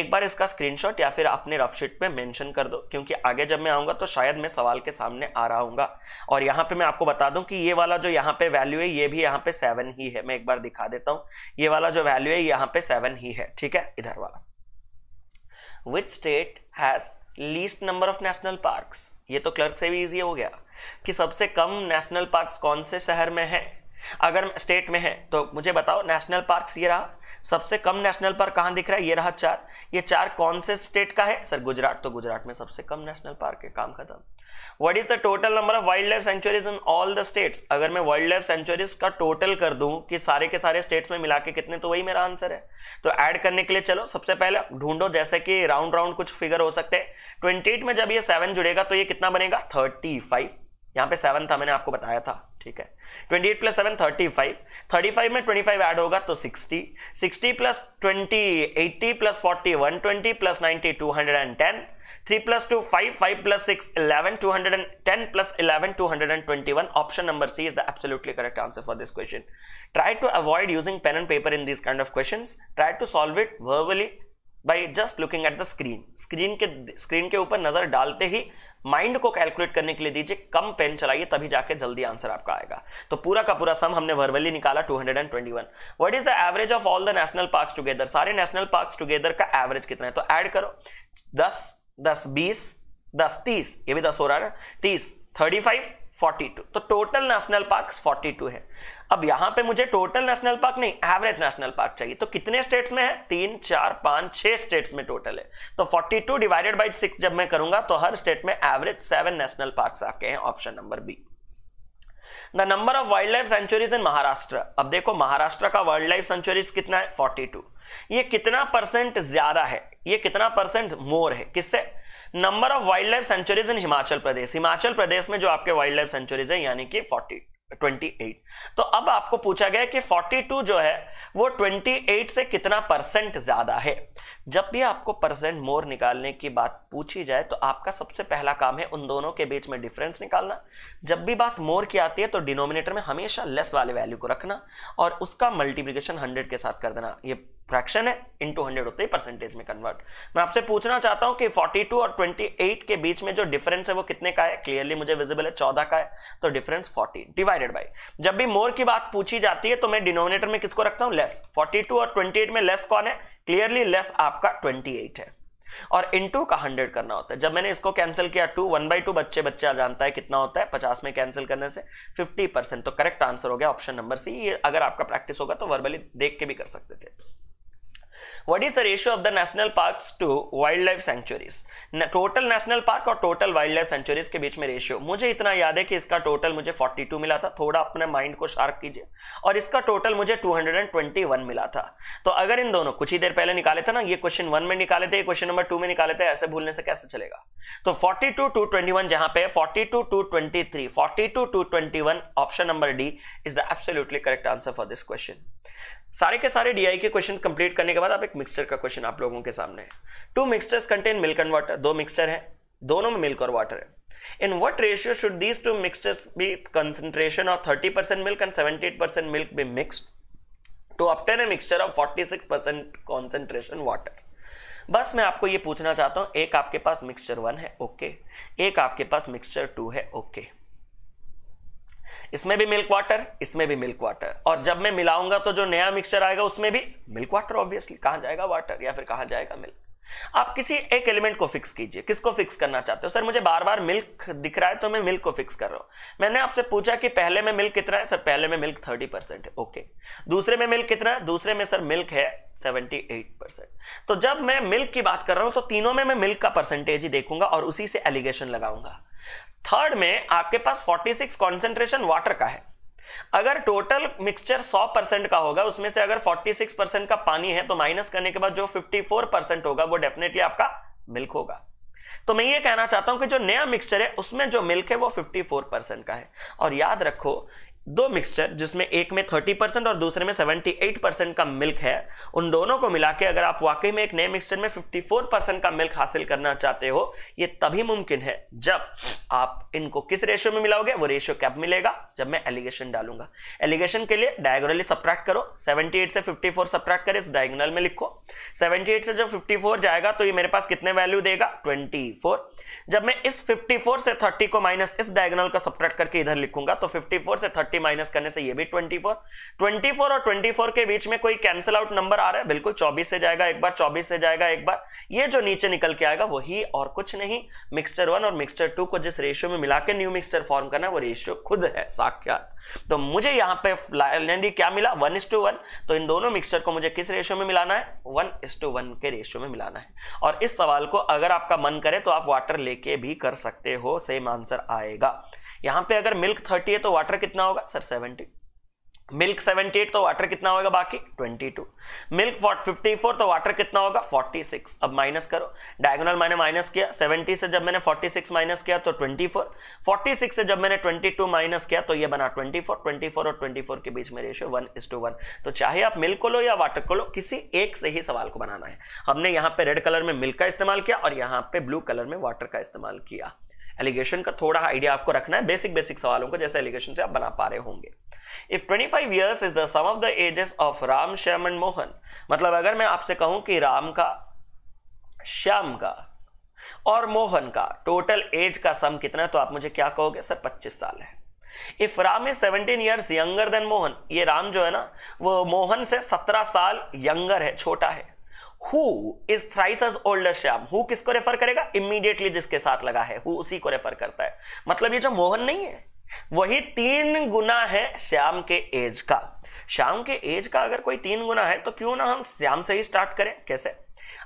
A: एक बार इसका स्क्रीनशॉट या फिर अपने रफशीट शीट पे मेंशन कर दो क्योंकि आगे जब मैं आऊँगा तो शायद मैं सवाल के सामने आ रहा हूँ और यहाँ पे मैं आपको बता दूँ कि ये वाला जो यहाँ पे वैल्यू है ये भी यहाँ पे सेवन ही है मैं एक बार दिखा देता हूँ ये वाला जो वैल्यू है यहाँ पे सेवन ही है ठीक है इधर वाला which state has least number of national parks ये तो क्लर्क से भी इजी हो गया कि सबसे कम नेशनल पार्क्स कौन से शहर में हैं अगर स्टेट में है तो मुझे बताओ नेशनल पार्क ये रहा सबसे कम नेशनल पार्क कहाँ दिख रहा है ये रहा चार ये चार कौन से स्टेट का है सर गुजरात तो गुजरात में सबसे कम नेशनल पार्क है काम खत्म what is the total number of wild life sanctuaries in all the states अगर मैं वाइल्ड लाइफ सेंचुरीज का टोटल कर दूं कि सारे के सारे स्टेट्स में मिला के कितने तो वही मेरा आंसर है तो ऐड करने के लिए चलो सबसे पहले ढूंढो जैसे कि राउंड राउंड कुछ फिगर हो सकते हैं ट्वेंटी में जब ये सेवन जुड़ेगा तो ये कितना बनेगा थर्टी फाइव यहाँ पे सेवन था मैंने आपको बताया था ठीक है twenty eight plus seven thirty five thirty five में ट्वेंटी फाइव ऐड होगा तो sixty sixty plus twenty eighty plus forty one twenty plus ninety two hundred and ten three plus two five five plus six eleven two hundred and ten plus eleven two hundred and twenty one option number C is the absolutely correct answer for this question try to avoid using pen and paper in this kind of question try to solve it verbally by just looking at the screen screen के screen के ऊपर नजर डालते ही mind को calculate करने के लिए दीजिए कम पेन चलाइए तभी जाके जल्दी आंसर आपका आएगा तो पूरा का पूरा सम हमने वर्वली निकाला 221 what is the average of all the national parks together सारे नेशनल पार्क्स टुगेदर का एवरेज कितना है तो ऐड करो दस दस बीस दस तीस ये भी दस हो रहा है ना तीस थर्टी फाइव 42 तो टोटल नेशनल पार्क 42 है अब यहां पे मुझे टोटल नेशनल पार्क नहीं एवरेज नेशनल पार्क चाहिए तो कितने स्टेट्स में है तीन चार पांच छह स्टेट्स में टोटल है तो 42 डिवाइडेड बाई सिक्स जब मैं करूंगा तो हर स्टेट में एवरेज सेवन नेशनल पार्क आके हैं option number B the number of wild life sanctuaries in Maharashtra अब देखो महाराष्ट्र का वाइल्ड लाइफ सेंचुरीज कितना है 42 ये कितना परसेंट ज्यादा है ये कितना परसेंट मोर है किससे number of wild life sanctuaries in Himachal Pradesh Himachal Pradesh में जो आपके वाइल्ड लाइफ सेंचुरीज है यानी कि 40 28 तो अब आपको पूछा गया कि 42 जो है वो 28 से कितना परसेंट ज्यादा है जब भी आपको परसेंट मोर निकालने की बात पूछी जाए तो आपका सबसे पहला काम है उन दोनों के बीच में डिफरेंस निकालना जब भी बात मोर की आती है तो डिनोमिनेटर में हमेशा लेस वाले वैल्यू को रखना और उसका मल्टीप्लीकेशन हंड्रेड के साथ कर देना ये फ्रैक्शन है इंटू हंड्रेड होते ही परसेंटेज में कन्वर्ट मैं आपसे पूछना चाहता हूं कि 42 और 28 के बीच में जो डिफरेंस है वो कितने का है क्लियरली मुझे विजिबल है 14 का है तो डिफरेंस 40 डिवाइडेड बाय जब भी मोर की बात पूछी जाती है तो मैं डिनोमिनेटर में किसको रखता हूं लेस 42 और 28 में लेस कौन है क्लियरली लेस आपका 28 है और इनटू का हंड्रेड करना होता है जब मैंने इसको कैंसिल किया टू वन बाई टू बच्चे बच्चा जानता है कितना होता है पचास में कैंसिल करने से फिफ्टी परसेंट तो करेक्ट आंसर हो गया ऑप्शन नंबर सी ये अगर आपका प्रैक्टिस होगा तो वर्बली देख के भी कर सकते थे what is the ratio of the national park to wild life sanctuaries total national park और टोटल वाइल्ड लाइफ सेंचुरीज के बीच में रेशियो मुझे इतना याद है कि इसका टोटल मुझे 42 मिला था थोड़ा अपने माइंड को शार्प कीजिए और इसका टोटल मुझे 221 मिला था तो अगर इन दोनों कुछ ही देर पहले निकाले थे ना ये क्वेश्चन वन में निकाले थे क्वेश्चन नंबर टू में निकाले थे ऐसे भूलने से कैसे चलेगा तो forty two to twenty one जहां पर forty two to twenty three forty two to twenty one option number D is the absolutely correct answer for this question सारे के सारे डीआई के क्वेश्चन कंप्लीट करने के बाद आप एक मिक्सचर का क्वेश्चन आप लोगों के सामने है two mixtures contain milk and water दो मिक्सचर है दोनों में मिल्क और वाटर है in what ratio should these two mixtures be concentration of thirty percent milk and seventy eight percent milk be mixed to obtain a mixture of forty six percent concentration water बस मैं आपको ये पूछना चाहता हूँ एक आपके पास मिक्सचर वन है ओके okay. एक आपके पास मिक्सचर टू है ओके okay. इसमें भी मिल्क वाटर इसमें भी मिल्क वाटर और जब मैं मिलाऊंगा तो जो नया मिक्सचर आएगा उसमें भी मिल्क वाटर ऑब्वियसली कहां जाएगा वाटर या फिर कहा जाएगा मिल्क आप किसी एक एलिमेंट को फिक्स कीजिए किसको फिक्स करना चाहते हो सर मुझे बार बार मिल्क दिख रहा है तो मैं मिल्क को फिक्स कर रहा हूं मैंने आपसे पूछा कि पहले में मिल्क कितना है सर पहले में मिल्क थर्टी परसेंट है ओके दूसरे में मिल्क कितना है दूसरे में सर मिल्क है सेवेंटी एट परसेंट तो जब मैं मिल्क की बात कर रहा हूं तो तीनों में मैं मिल्क का परसेंटेज ही देखूंगा और उसी से एलिगेशन लगाऊंगा थर्ड में आपके पास 46 कॉन्सेंट्रेशन वाटर का है अगर टोटल मिक्सचर 100 परसेंट का होगा उसमें से अगर 46 परसेंट का पानी है तो माइनस करने के बाद जो 54 परसेंट होगा वो डेफिनेटली आपका मिल्क होगा तो मैं ये कहना चाहता हूं कि जो नया मिक्सचर है उसमें जो मिल्क है वो 54 परसेंट का है और याद रखो दो मिक्सचर जिसमें एक में 30 परसेंट और दूसरे में 78 परसेंट का मिल्क है उन दोनों को मिला के अगर आप वाकई में एक नए मिक्सचर में 54 परसेंट का मिल्क हासिल करना चाहते हो ये तभी मुमकिन है जब आप इनको किस रेशियो में मिलाओगे वो रेशियो कब मिलेगा जब मैं एलिगेशन डालूंगा एलिगेशन के लिए डायगोनली सप्रैक्ट करो सेवेंटी से 54 सप्रैक्ट कर इस डायगोनल में लिखो 78 से जब फोर जाएगा तो ये मेरे पास कितने वैल्यू देगा 24 जब मैं इस फोर से थर्टी को माइनस इस डायगोनल का सप्रैक्ट करके इधर लिखूंगा तो फोर से थर्टी थर्टी माइनस करने से ये भी ट्वेंटी फोर ट्वेंटी फोर और ट्वेंटी फोर के बीच में कोई कैंसिल आउट नंबर आ रहा है बिल्कुल चौबीस से जाएगा एक बार चौबीस से जाएगा एक बार ये जो नीचे निकल के आएगा वही और कुछ नहीं मिक्सचर वन और मिक्सचर टू को जिस रेशियो में मिला के न्यू मिक्सचर फॉर्म करना है वो रेशियो खुद है साक्षात तो मुझे यहाँ पे यानी क्या मिला वन इस टू वन तो इन दोनों मिक्सचर को मुझे किस रेशियो में मिलाना है वन इस टू वन के रेशियो में मिलाना है और इस सवाल को अगर आपका मन करे तो आप वाटर लेके भी कर सकते हो सेम आंसर आएगा यहां पे अगर मिल्क थर्टी है तो वाटर कितना होगा सर सेवेंटी मिल्क 78 तो वाटर तो कितना होगा बाकी 22 मिल्क 54 तो वाटर कितना होगा 46 अब माइनस करो डायगोनल मैंने माइनस किया 70 से जब मैंने 46 माइनस किया तो 24 46 से जब मैंने 22 माइनस किया तो ये बना 24 24 और 24 के बीच में ratio one is to one तो चाहे आप मिल्क को लो या वाटर को लो किसी एक से ही सवाल को बनाना है हमने यहाँ पे रेड कलर में मिल्क का इस्तेमाल किया और यहाँ पे ब्लू कलर में वाटर का इस्तेमाल किया एलिगेशन का थोड़ा आइडिया आपको रखना है बेसिक बेसिक सवालों को जैसे एलिगेशन से आप बना पा रहे होंगे if five years is the sum of the ages of Ram Shyam and Mohan मतलब अगर मैं आपसे कहूं कि राम का श्याम का और मोहन का टोटल एज का सम कितना है तो आप मुझे क्या कहोगे सर 25 साल है if Ram is 17 years younger than Mohan ये राम जो है ना वो मोहन से 17 साल यंगर है छोटा है who is thrice age older Shyam? Who किसको रेफर करेगा Immediately जिसके साथ लगा है Who उसी को रेफर करता है मतलब ये जो मोहन नहीं है वही तीन गुना है श्याम के एज का श्याम के एज का अगर कोई तीन गुना है तो क्यों ना हम श्याम से ही स्टार्ट करें कैसे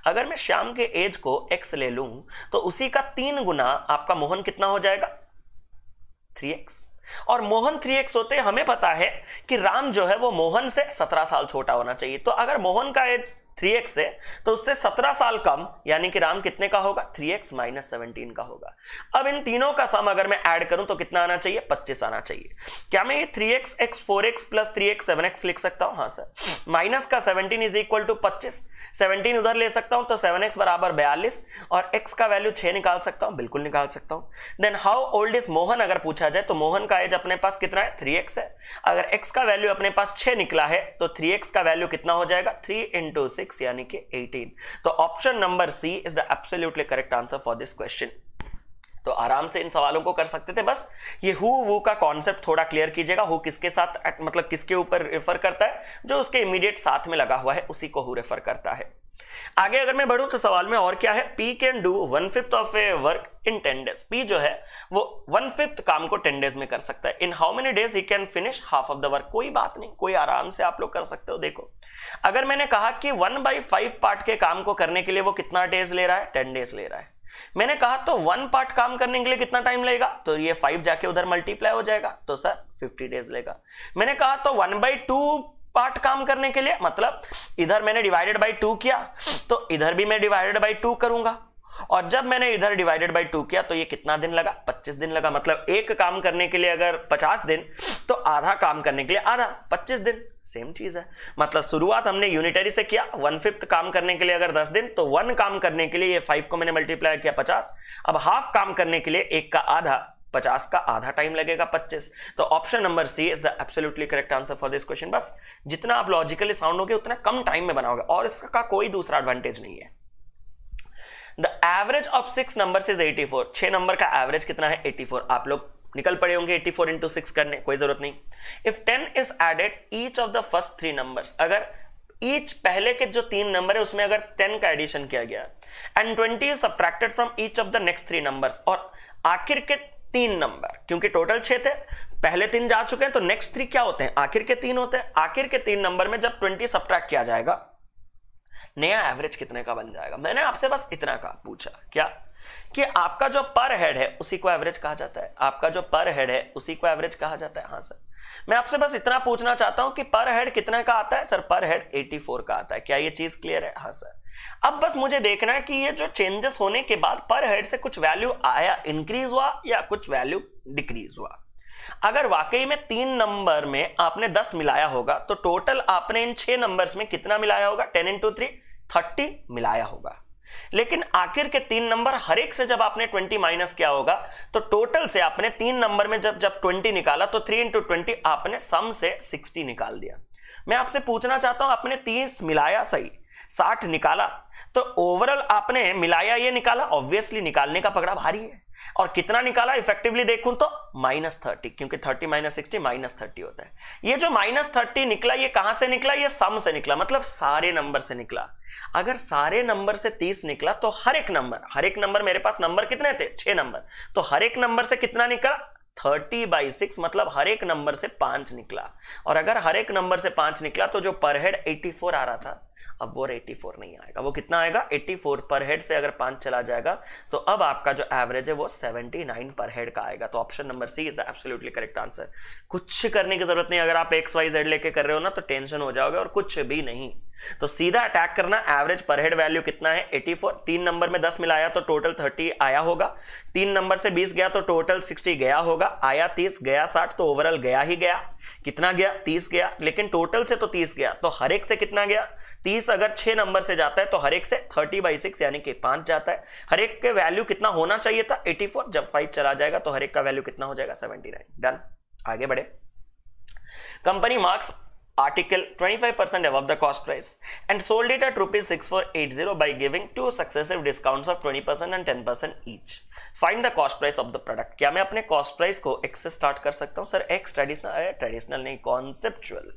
A: अगर मैं श्याम के एज को x ले लूं तो उसी का तीन गुना आपका मोहन कितना हो जाएगा थ्री एक्स और मोहन 3x होते हमें पता है कि राम जो है वो मोहन से 17 साल छोटा होना चाहिए तो अगर मोहन का एज थ्री एक्स है तो उससे सत्रह साल कम यानी कि राम कितने का होगा थ्री एक्स माइनस सेवनटीन का होगा अब इन तीनों का सम अगर मैं ऐड करूं तो कितना आना चाहिए पच्चीस आना चाहिए क्या मैं ये three x x four x plus three x seven x लिख सकता हूं हाँ सर माइनस का सेवनटीन इज इक्वल टू पच्चीस सेवनटीन उधर ले सकता हूं तो सेवन एक्स बराबर बयालीस और एक्स का वैल्यू छह निकाल सकता हूं बिल्कुल निकाल सकता हूं then how old is Mohan अगर पूछा जाए तो मोहन का एज अपने पास कितना है थ्री है अगर एक्स का वैल्यू अपने पास छह निकला है तो थ्री का वैल्यू कितना हो जाएगा थ्री इंटू सिक्स सिक्स यानी कि एटीन तो option number C is the absolutely correct answer for this question तो आराम से इन सवालों को कर सकते थे बस ये हु वो का कॉन्सेप्ट थोड़ा क्लियर कीजिएगा हु किसके साथ मतलब किसके ऊपर रेफर करता है जो उसके इमीडिएट साथ में लगा हुआ है उसी को हु रेफर करता है आगे अगर मैं बढ़ूं तो सवाल में और क्या है P can do one fifth of a work in ten days P जो है वो वन फिफ्थ काम को टेन डेज में कर सकता है in how many days he can finish half of the work कोई बात नहीं कोई आराम से आप लोग कर सकते हो देखो अगर मैंने कहा कि वन बाई फाइव पार्ट के काम को करने के लिए वो कितना डेज ले रहा है टेन डेज ले रहा है मैंने कहा तो वन पार्ट काम करने के लिए कितना टाइम लेगा तो ये फाइव जाके उधर मल्टीप्लाई हो जाएगा तो सर फिफ्टी डेज लेगा मैंने कहा तो वन बाई टू पार्ट काम करने के लिए मतलब इधर मैंने डिवाइडेड बाई टू किया तो इधर भी मैं डिवाइडेड बाई टू करूंगा और जब मैंने इधर डिवाइडेड बाई टू किया तो ये कितना दिन लगा पच्चीस दिन लगा मतलब एक काम करने के लिए अगर पचास दिन तो आधा काम करने के लिए आधा पच्चीस दिन सेम चीज है मतलब शुरुआत हमने यूनिटरी से किया वन फिफ्थ काम करने के लिए अगर दस दिन तो वन काम करने के लिए ये फाइव को मैंने मल्टीप्लाई किया पचास अब हाफ काम करने के लिए एक का आधा पचास का आधा टाइम लगेगा पच्चीस तो option number C is the absolutely correct answer for this question बस जितना आप लॉजिकली साउंड होगे उतना कम टाइम में बनाओगे और इसका कोई दूसरा एडवांटेज नहीं है the average of six number is eighty four छह नंबर का एवरेज कितना है एटी फोर आप लोग निकल पड़े होंगे 84 फोर इंटू सिक्स करने कोई जरूरत नहीं if 10 is added each of the first three number अगर ईच पहले के जो तीन नंबर है उसमें अगर 10 का एडिशन किया गया and twenty is subtracted from each of the next three number और आखिर के तीन नंबर क्योंकि टोटल छह थे पहले तीन जा चुके हैं तो नेक्स्ट थ्री क्या होते हैं आखिर के तीन होते हैं आखिर के तीन नंबर में जब ट्वेंटी सब्ट्रैक्ट किया जाएगा नया एवरेज कितने का बन जाएगा मैंने आपसे बस इतना का पूछा क्या कि आपका जो पर हेड है उसी को एवरेज कहा जाता है आपका जो पर हेड है उसी को एवरेज कहा जाता है हाँ सर मैं आपसे बस इतना पूछना चाहता हूं कि पर हेड कितने का आता है सर पर हेड 84 का आता है क्या ये चीज क्लियर है हाँ सर अब बस मुझे देखना है कि ये जो चेंजेस होने के बाद पर हेड से कुछ वैल्यू आया इंक्रीज हुआ या कुछ वैल्यू डिक्रीज हुआ अगर वाकई में तीन नंबर में आपने दस मिलाया होगा तो टोटल आपने इन छह नंबर्स में कितना मिलाया होगा टेन इंटू थ्री थर्टी मिलाया होगा लेकिन आखिर के तीन नंबर हर एक से जब आपने ट्वेंटी माइनस किया होगा तो टोटल से आपने तीन नंबर में जब जब ट्वेंटी निकाला तो थ्री इंटू ट्वेंटी आपने सम से सिक्सटी निकाल दिया मैं आपसे पूछना चाहता हूं आपने तीस मिलाया सही साठ निकाला तो ओवरऑल आपने मिलाया ये निकाला ऑब्वियसली निकालने का पकड़ा भारी है और कितना निकाला इफेक्टिवली देखूं तो माइनस थर्टी क्योंकि thirty minus sixty minus thirty होता है ये जो माइनस थर्टी निकला ये कहां से निकला ये सम से निकला मतलब सारे नंबर से निकला अगर सारे नंबर से तीस निकला तो हर एक नंबर हर एक नंबर मेरे पास नंबर कितने थे छह नंबर तो हर एक नंबर से कितना निकला थर्टी बाई सिक्स मतलब हर एक नंबर से पांच निकला और अगर हर एक नंबर से पांच निकला तो जो पर हेड एटी फोर आ रहा था अब वो 84 नहीं आएगा वो कितना आएगा 84 पर हेड से अगर पांच चला जाएगा तो अब आपका जो एवरेज है वो 79 पर हेड का आएगा तो option number C is the absolutely correct answer कुछ करने की जरूरत नहीं अगर आप एक्स वाई जेड लेके कर रहे हो ना तो टेंशन हो जाओगे और कुछ भी नहीं तो सीधा अटैक करना एवरेज पर हेड वैल्यू कितना है 84 तीन नंबर में 10 मिलाया तो टोटल 30 आया होगा तीन नंबर से 20 गया तो टोटल 60 गया होगा आया 30 गया 60 तो ओवरऑल गया ही गया कितना गया तीस गया लेकिन टोटल से तो तीस गया तो हर एक से कितना गया तीस अगर छह नंबर से जाता है तो हर एक से थर्टी बाई सिक्स यानी कि पांच जाता है हर एक के वैल्यू कितना होना चाहिए था एटी फोर जब फाइव चला जाएगा तो हर एक का वैल्यू कितना हो जाएगा सेवेंटी नाइन डन आगे बढ़े company marks article 25% above the cost price and sold it at rupees 6480 by giving two successive discounts of 20% and 10% each. Find the cost price of the product. kya main apne cost price ko x se start kar sakta hu sir x traditional hai traditional nahi conceptual.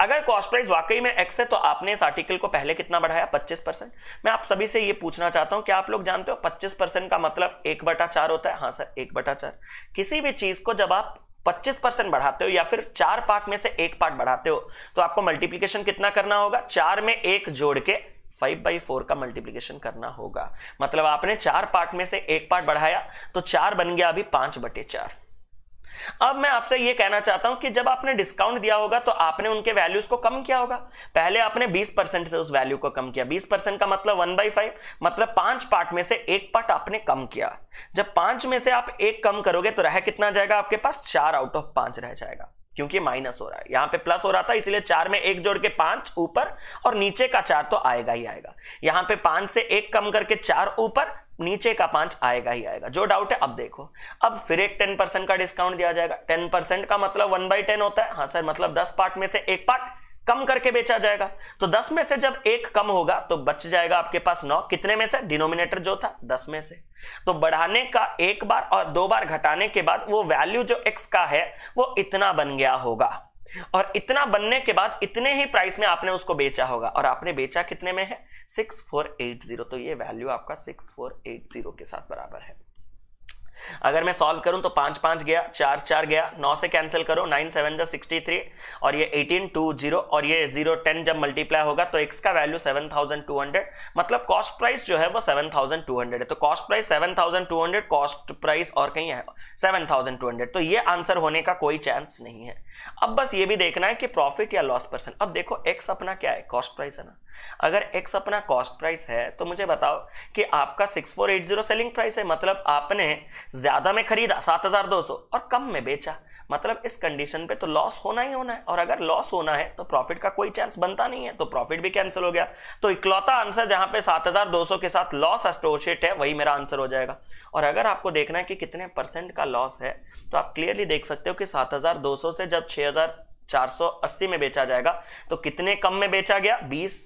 A: अगर cost price वाकई में x है तो आपने इस article को पहले कितना बढ़ाया 25 परसेंट मैं आप सभी से ये पूछना चाहता हूं कि आप लोग जानते हो 25 परसेंट का मतलब एक बटा चार होता है हाँ सर एक बटा चार किसी भी चीज को जब आप 25 परसेंट बढ़ाते हो या फिर चार पार्ट में से एक पार्ट बढ़ाते हो तो आपको मल्टीप्लीकेशन कितना करना होगा चार में एक जोड़ के फाइव बाई फोर का मल्टीप्लीकेशन करना होगा मतलब आपने चार पार्ट में से एक पार्ट बढ़ाया तो चार बन गया अभी पांच बटे चार अब मैं आपसे यह कहना चाहता हूं कि जब आपने डिस्काउंट दिया होगा तो आपने उनके वैल्यूज को कम किया होगा पहले आपने 20 परसेंट से उस वैल्यू को कम किया 20 परसेंट का मतलब वन बाई फाइव मतलब पांच पार्ट में से एक पार्ट आपने कम किया जब पांच में से आप एक कम करोगे तो रह कितना जाएगा आपके पास चार आउट ऑफ पांच रह जाएगा क्योंकि माइनस हो रहा है यहां पे प्लस हो रहा था इसलिए चार में एक जोड़ के पांच ऊपर और नीचे का चार तो आएगा ही आएगा यहां पे पांच से एक कम करके चार ऊपर नीचे का पांच आएगा ही आएगा जो डाउट है अब देखो अब फिर एक टेन परसेंट का डिस्काउंट दिया जाएगा टेन परसेंट का मतलब वन बाई टेन होता है हाँ सर मतलब दस पार्ट में से एक पार्ट कम करके बेचा जाएगा तो दस में से जब एक कम होगा तो बच जाएगा आपके पास नौ कितने में से डिनोमिनेटर जो था दस में से तो बढ़ाने का एक बार और दो बार घटाने के बाद वो वैल्यू जो एक्स का है वो इतना बन गया होगा और इतना बनने के बाद इतने ही प्राइस में आपने उसको बेचा होगा और आपने बेचा कितने में है 6480 तो ये वैल्यू आपका 6480 के साथ बराबर है अगर मैं सॉल्व करूं तो पांच पांच गया चार चार गया नौ से कैंसिल करो नाइन सेवन जो सिक्सटी थ्री और ये एटीन टू जीरो और ये जीरो टेन जब मल्टीप्लाई होगा तो एक्स का value seven thousand two hundred मतलब कॉस्ट प्राइस जो है वो सेवन थाउजेंड टू हंड्रेड है तो cost price seven thousand two hundred cost price और कहीं है सेवन थाउजेंड टू हंड्रेड तो ये आंसर होने का कोई चांस नहीं है अब बस ये भी देखना है कि प्रॉफिट या लॉस पर्सन अब देखो एक्स अपना क्या है कॉस्ट प्राइस है ना अगर एक्स अपना कॉस्ट प्राइस है तो मुझे बताओ कि आपका six four eight zero selling price है मतलब आपने ज्यादा में खरीदा सात हजार दो सौ और कम में बेचा मतलब इस कंडीशन पे तो लॉस होना ही होना है और अगर लॉस होना है तो प्रॉफिट का कोई चांस बनता नहीं है तो प्रॉफिट भी कैंसिल हो गया तो इकलौता आंसर जहां पे 7200 के साथ लॉस एस्टोशिएट है वही मेरा आंसर हो जाएगा और अगर आपको देखना है कि कितने परसेंट का लॉस है तो आप क्लियरली देख सकते हो कि सौ से जब अस्सी में बेचा जाएगा तो कितने कम में बेचा गया बीस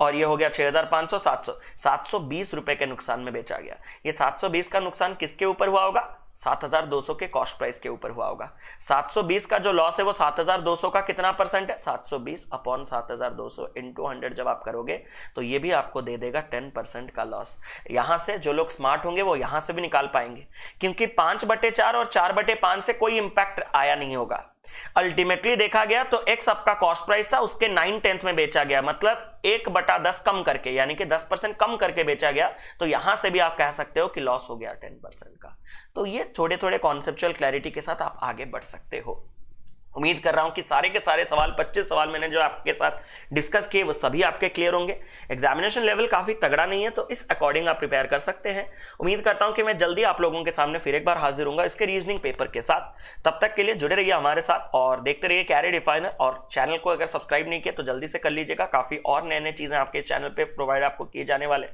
A: और ये हो गया 6500 700 720 रुपए के नुकसान में बेचा गया ये 720 का नुकसान किसके ऊपर हुआ होगा 7200 के कॉस्ट प्राइस के ऊपर हुआ होगा 720 का जो लॉस है वो 7200 का कितना परसेंट है 720 अपॉन 7200 इनटू 100 जब आप करोगे तो ये भी आपको दे देगा 10 परसेंट का लॉस यहां से जो लोग स्मार्ट होंगे वो यहां से भी निकाल पाएंगे क्योंकि पांच बटे चार और चार बटे पांच से कोई इंपैक्ट आया नहीं होगा अल्टीमेटली देखा गया तो एक्स आपका कॉस्ट प्राइस था उसके नाइन टेंथ में बेचा गया मतलब एक बटा दस कम करके यानी कि दस परसेंट कम करके बेचा गया तो यहां से भी आप कह सकते हो कि लॉस हो गया टेन परसेंट का तो ये थोड़े थोड़े कॉन्सेप्चुअल क्लैरिटी के साथ आप आगे बढ़ सकते हो उम्मीद कर रहा हूं कि सारे के सारे सवाल 25 सवाल मैंने जो आपके साथ डिस्कस किए वो सभी आपके क्लियर होंगे एग्जामिनेशन लेवल काफ़ी तगड़ा नहीं है तो इस अकॉर्डिंग आप प्रिपेयर कर सकते हैं उम्मीद करता हूं कि मैं जल्दी आप लोगों के सामने फिर एक बार हाजिर हूँ इसके रीजनिंग पेपर के साथ तब तक के लिए जुड़े रहिए हमारे साथ और देखते रहिए कैरे डिफाइनर और चैनल को अगर सब्सक्राइब नहीं किया तो जल्दी से कर लीजिएगा काफ़ी और नए नए चीज़ें आपके चैनल पर प्रोवाइड आपको किए जाने वाले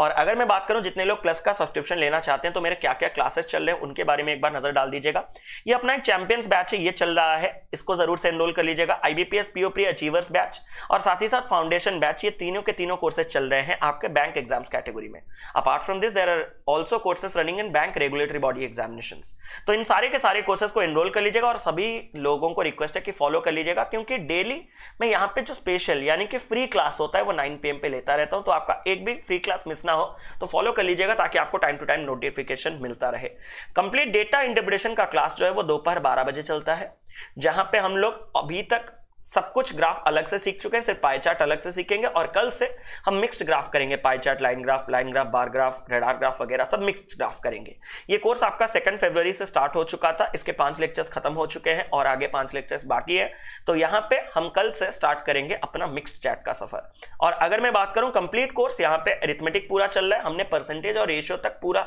A: और अगर मैं बात करूँ जितने लोग प्लस का सब्सक्रिप्शन लेना चाहते हैं तो मेरे क्या क्या क्लासेस चल रहे हैं उनके बारे में एक बार नज़र डाल दीजिएगा ये अपना एक चैंपियंस बैच है ये चल रहा है इसको जरूर से एनरोल कर लीजिएगा आईबीपीएस पीओपी अचीवर्स बैच और साथ ही साथ फाउंडेशन बैच ये तीनों के तीनों कोर्सेज चल रहे हैं आपके बैंक एग्जाम्स कैटेगरी में apart from this there are also courses running in bank regulatory body examination तो इन सारे के सारे कोर्सेज को एनरोल कर लीजिएगा और सभी लोगों को रिक्वेस्ट है कि फॉलो कर लीजिएगा क्योंकि डेली मैं यहाँ पे जो स्पेशल यानी कि फ्री क्लास होता है वो नाइन पी पे लेता रहता हूँ तो आपका एक भी फ्री क्लास मिस ना हो तो फॉलो कर लीजिएगा ताकि आपको टाइम टू टाइम नोटिफिकेशन मिलता रहे कंप्लीट डेटा इंटरप्रिटेशन का क्लास जो है वो दोपहर बारह बजे चलता है जहां पे हम लोग अभी तक सब कुछ ग्राफ अलग से सीख चुके हैं सिर्फ पाई चार्ट अलग से सीखेंगे और कल से हम मिक्स्ड ग्राफ करेंगे pie chart line graph line graph bar graph radar graph वगैरह सब मिक्स्ड ग्राफ करेंगे ये कोर्स आपका सेकंड फरवरी से स्टार्ट हो चुका था इसके पांच लेक्चर्स खत्म हो चुके हैं और आगे पांच लेक्चर्स बाकी है तो यहाँ पे हम कल से स्टार्ट करेंगे अपना मिक्सड चैट का सफर और अगर मैं बात करूँ कंप्लीट कोर्स यहाँ पे एरिथमेटिक पूरा चल रहा है हमने परसेंटेज और रेशियो तक पूरा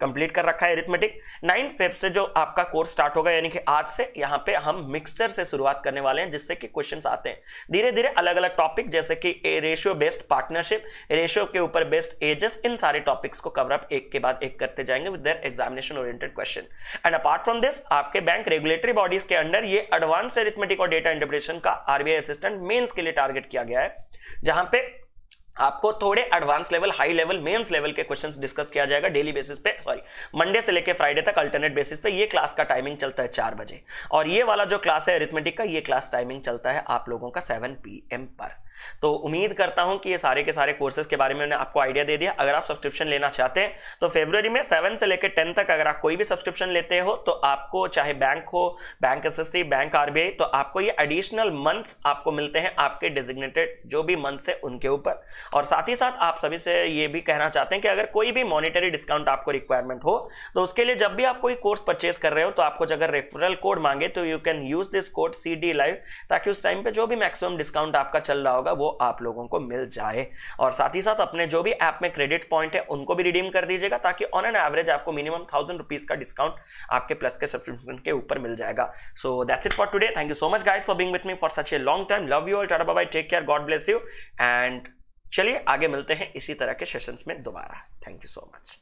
A: कंप्लीट कर रखा है एरिथमेटिक नाइन फेब से जो आपका कोर्स स्टार्ट होगा यानी कि आज से यहाँ पे हम मिक्सचर से शुरुआत करने वाले हैं जिससे के क्वेश्चन आते हैं धीरे धीरे अलग अलग टॉपिक जैसे कि रेशियो बेस्ड पार्टनरशिप रेशियो के ऊपर बेस्ड एजेस इन सारे टॉपिक्स को कवरअप एक के बाद एक करते जाएंगे with examination oriented question and apart from this आपके बैंक रेगुलेटरी बॉडीज के अंडर ये एडवांस्ड एरिथमेटिक और डेटा इंटरप्रिटेशन का आरबीआई असिस्टेंट मेन्स के लिए टारगेट किया गया है जहां पे आपको थोड़े advance level high level mains level के क्वेश्चंस डिस्कस किया जाएगा डेली बेसिस पे सॉरी मंडे से लेकर फ्राइडे तक अल्टरनेट बेसिस पे ये क्लास का टाइमिंग चलता है चार बजे और ये वाला जो क्लास है अरिथमेटिक का ये क्लास टाइमिंग चलता है आप लोगों का सेवन पी पर तो उम्मीद करता हूं कि ये सारे के सारे कोर्सेज के बारे में मैंने आपको आइडिया दे दिया अगर आप सब्सक्रिप्शन लेना चाहते हैं तो फेब्रवरी में सेवन से लेकर टेन तक अगर आप कोई भी सब्सक्रिप्शन लेते हो तो आपको चाहे बैंक हो बैंक एस बैंक आरबीआई तो आपको ये एडिशनल मंथ्स आपको मिलते हैं आपके डिजिग्नेटेड जो भी मंथ्स है उनके ऊपर और साथ ही साथ आप सभी से ये भी कहना चाहते हैं कि अगर कोई भी मॉनिटरी डिस्काउंट आपको रिक्वायरमेंट हो तो उसके लिए जब भी आप कोई कोर्स परचेज कर रहे हो तो आपको अगर रेफरल कोड मांगे तो you can use this code C D live ताकि उस टाइम पर जो भी मैक्सिमम डिस्काउंट आपका चल रहा हो होगा वो आप लोगों को मिल जाए और साथ ही साथ अपने जो भी ऐप में क्रेडिट पॉइंट है उनको भी रिडीम कर दीजिएगा ताकि ऑन एन एवरेज आपको मिनिमम थाउजेंड रुपीज का डिस्काउंट आपके प्लस के सब्सक्रिप्शन के ऊपर मिल जाएगा so that's it for today thank you so much guys for being with me for such a long time love you all tata bye take care God bless you and चलिए आगे मिलते हैं इसी तरह के सेशंस में दोबारा thank you so much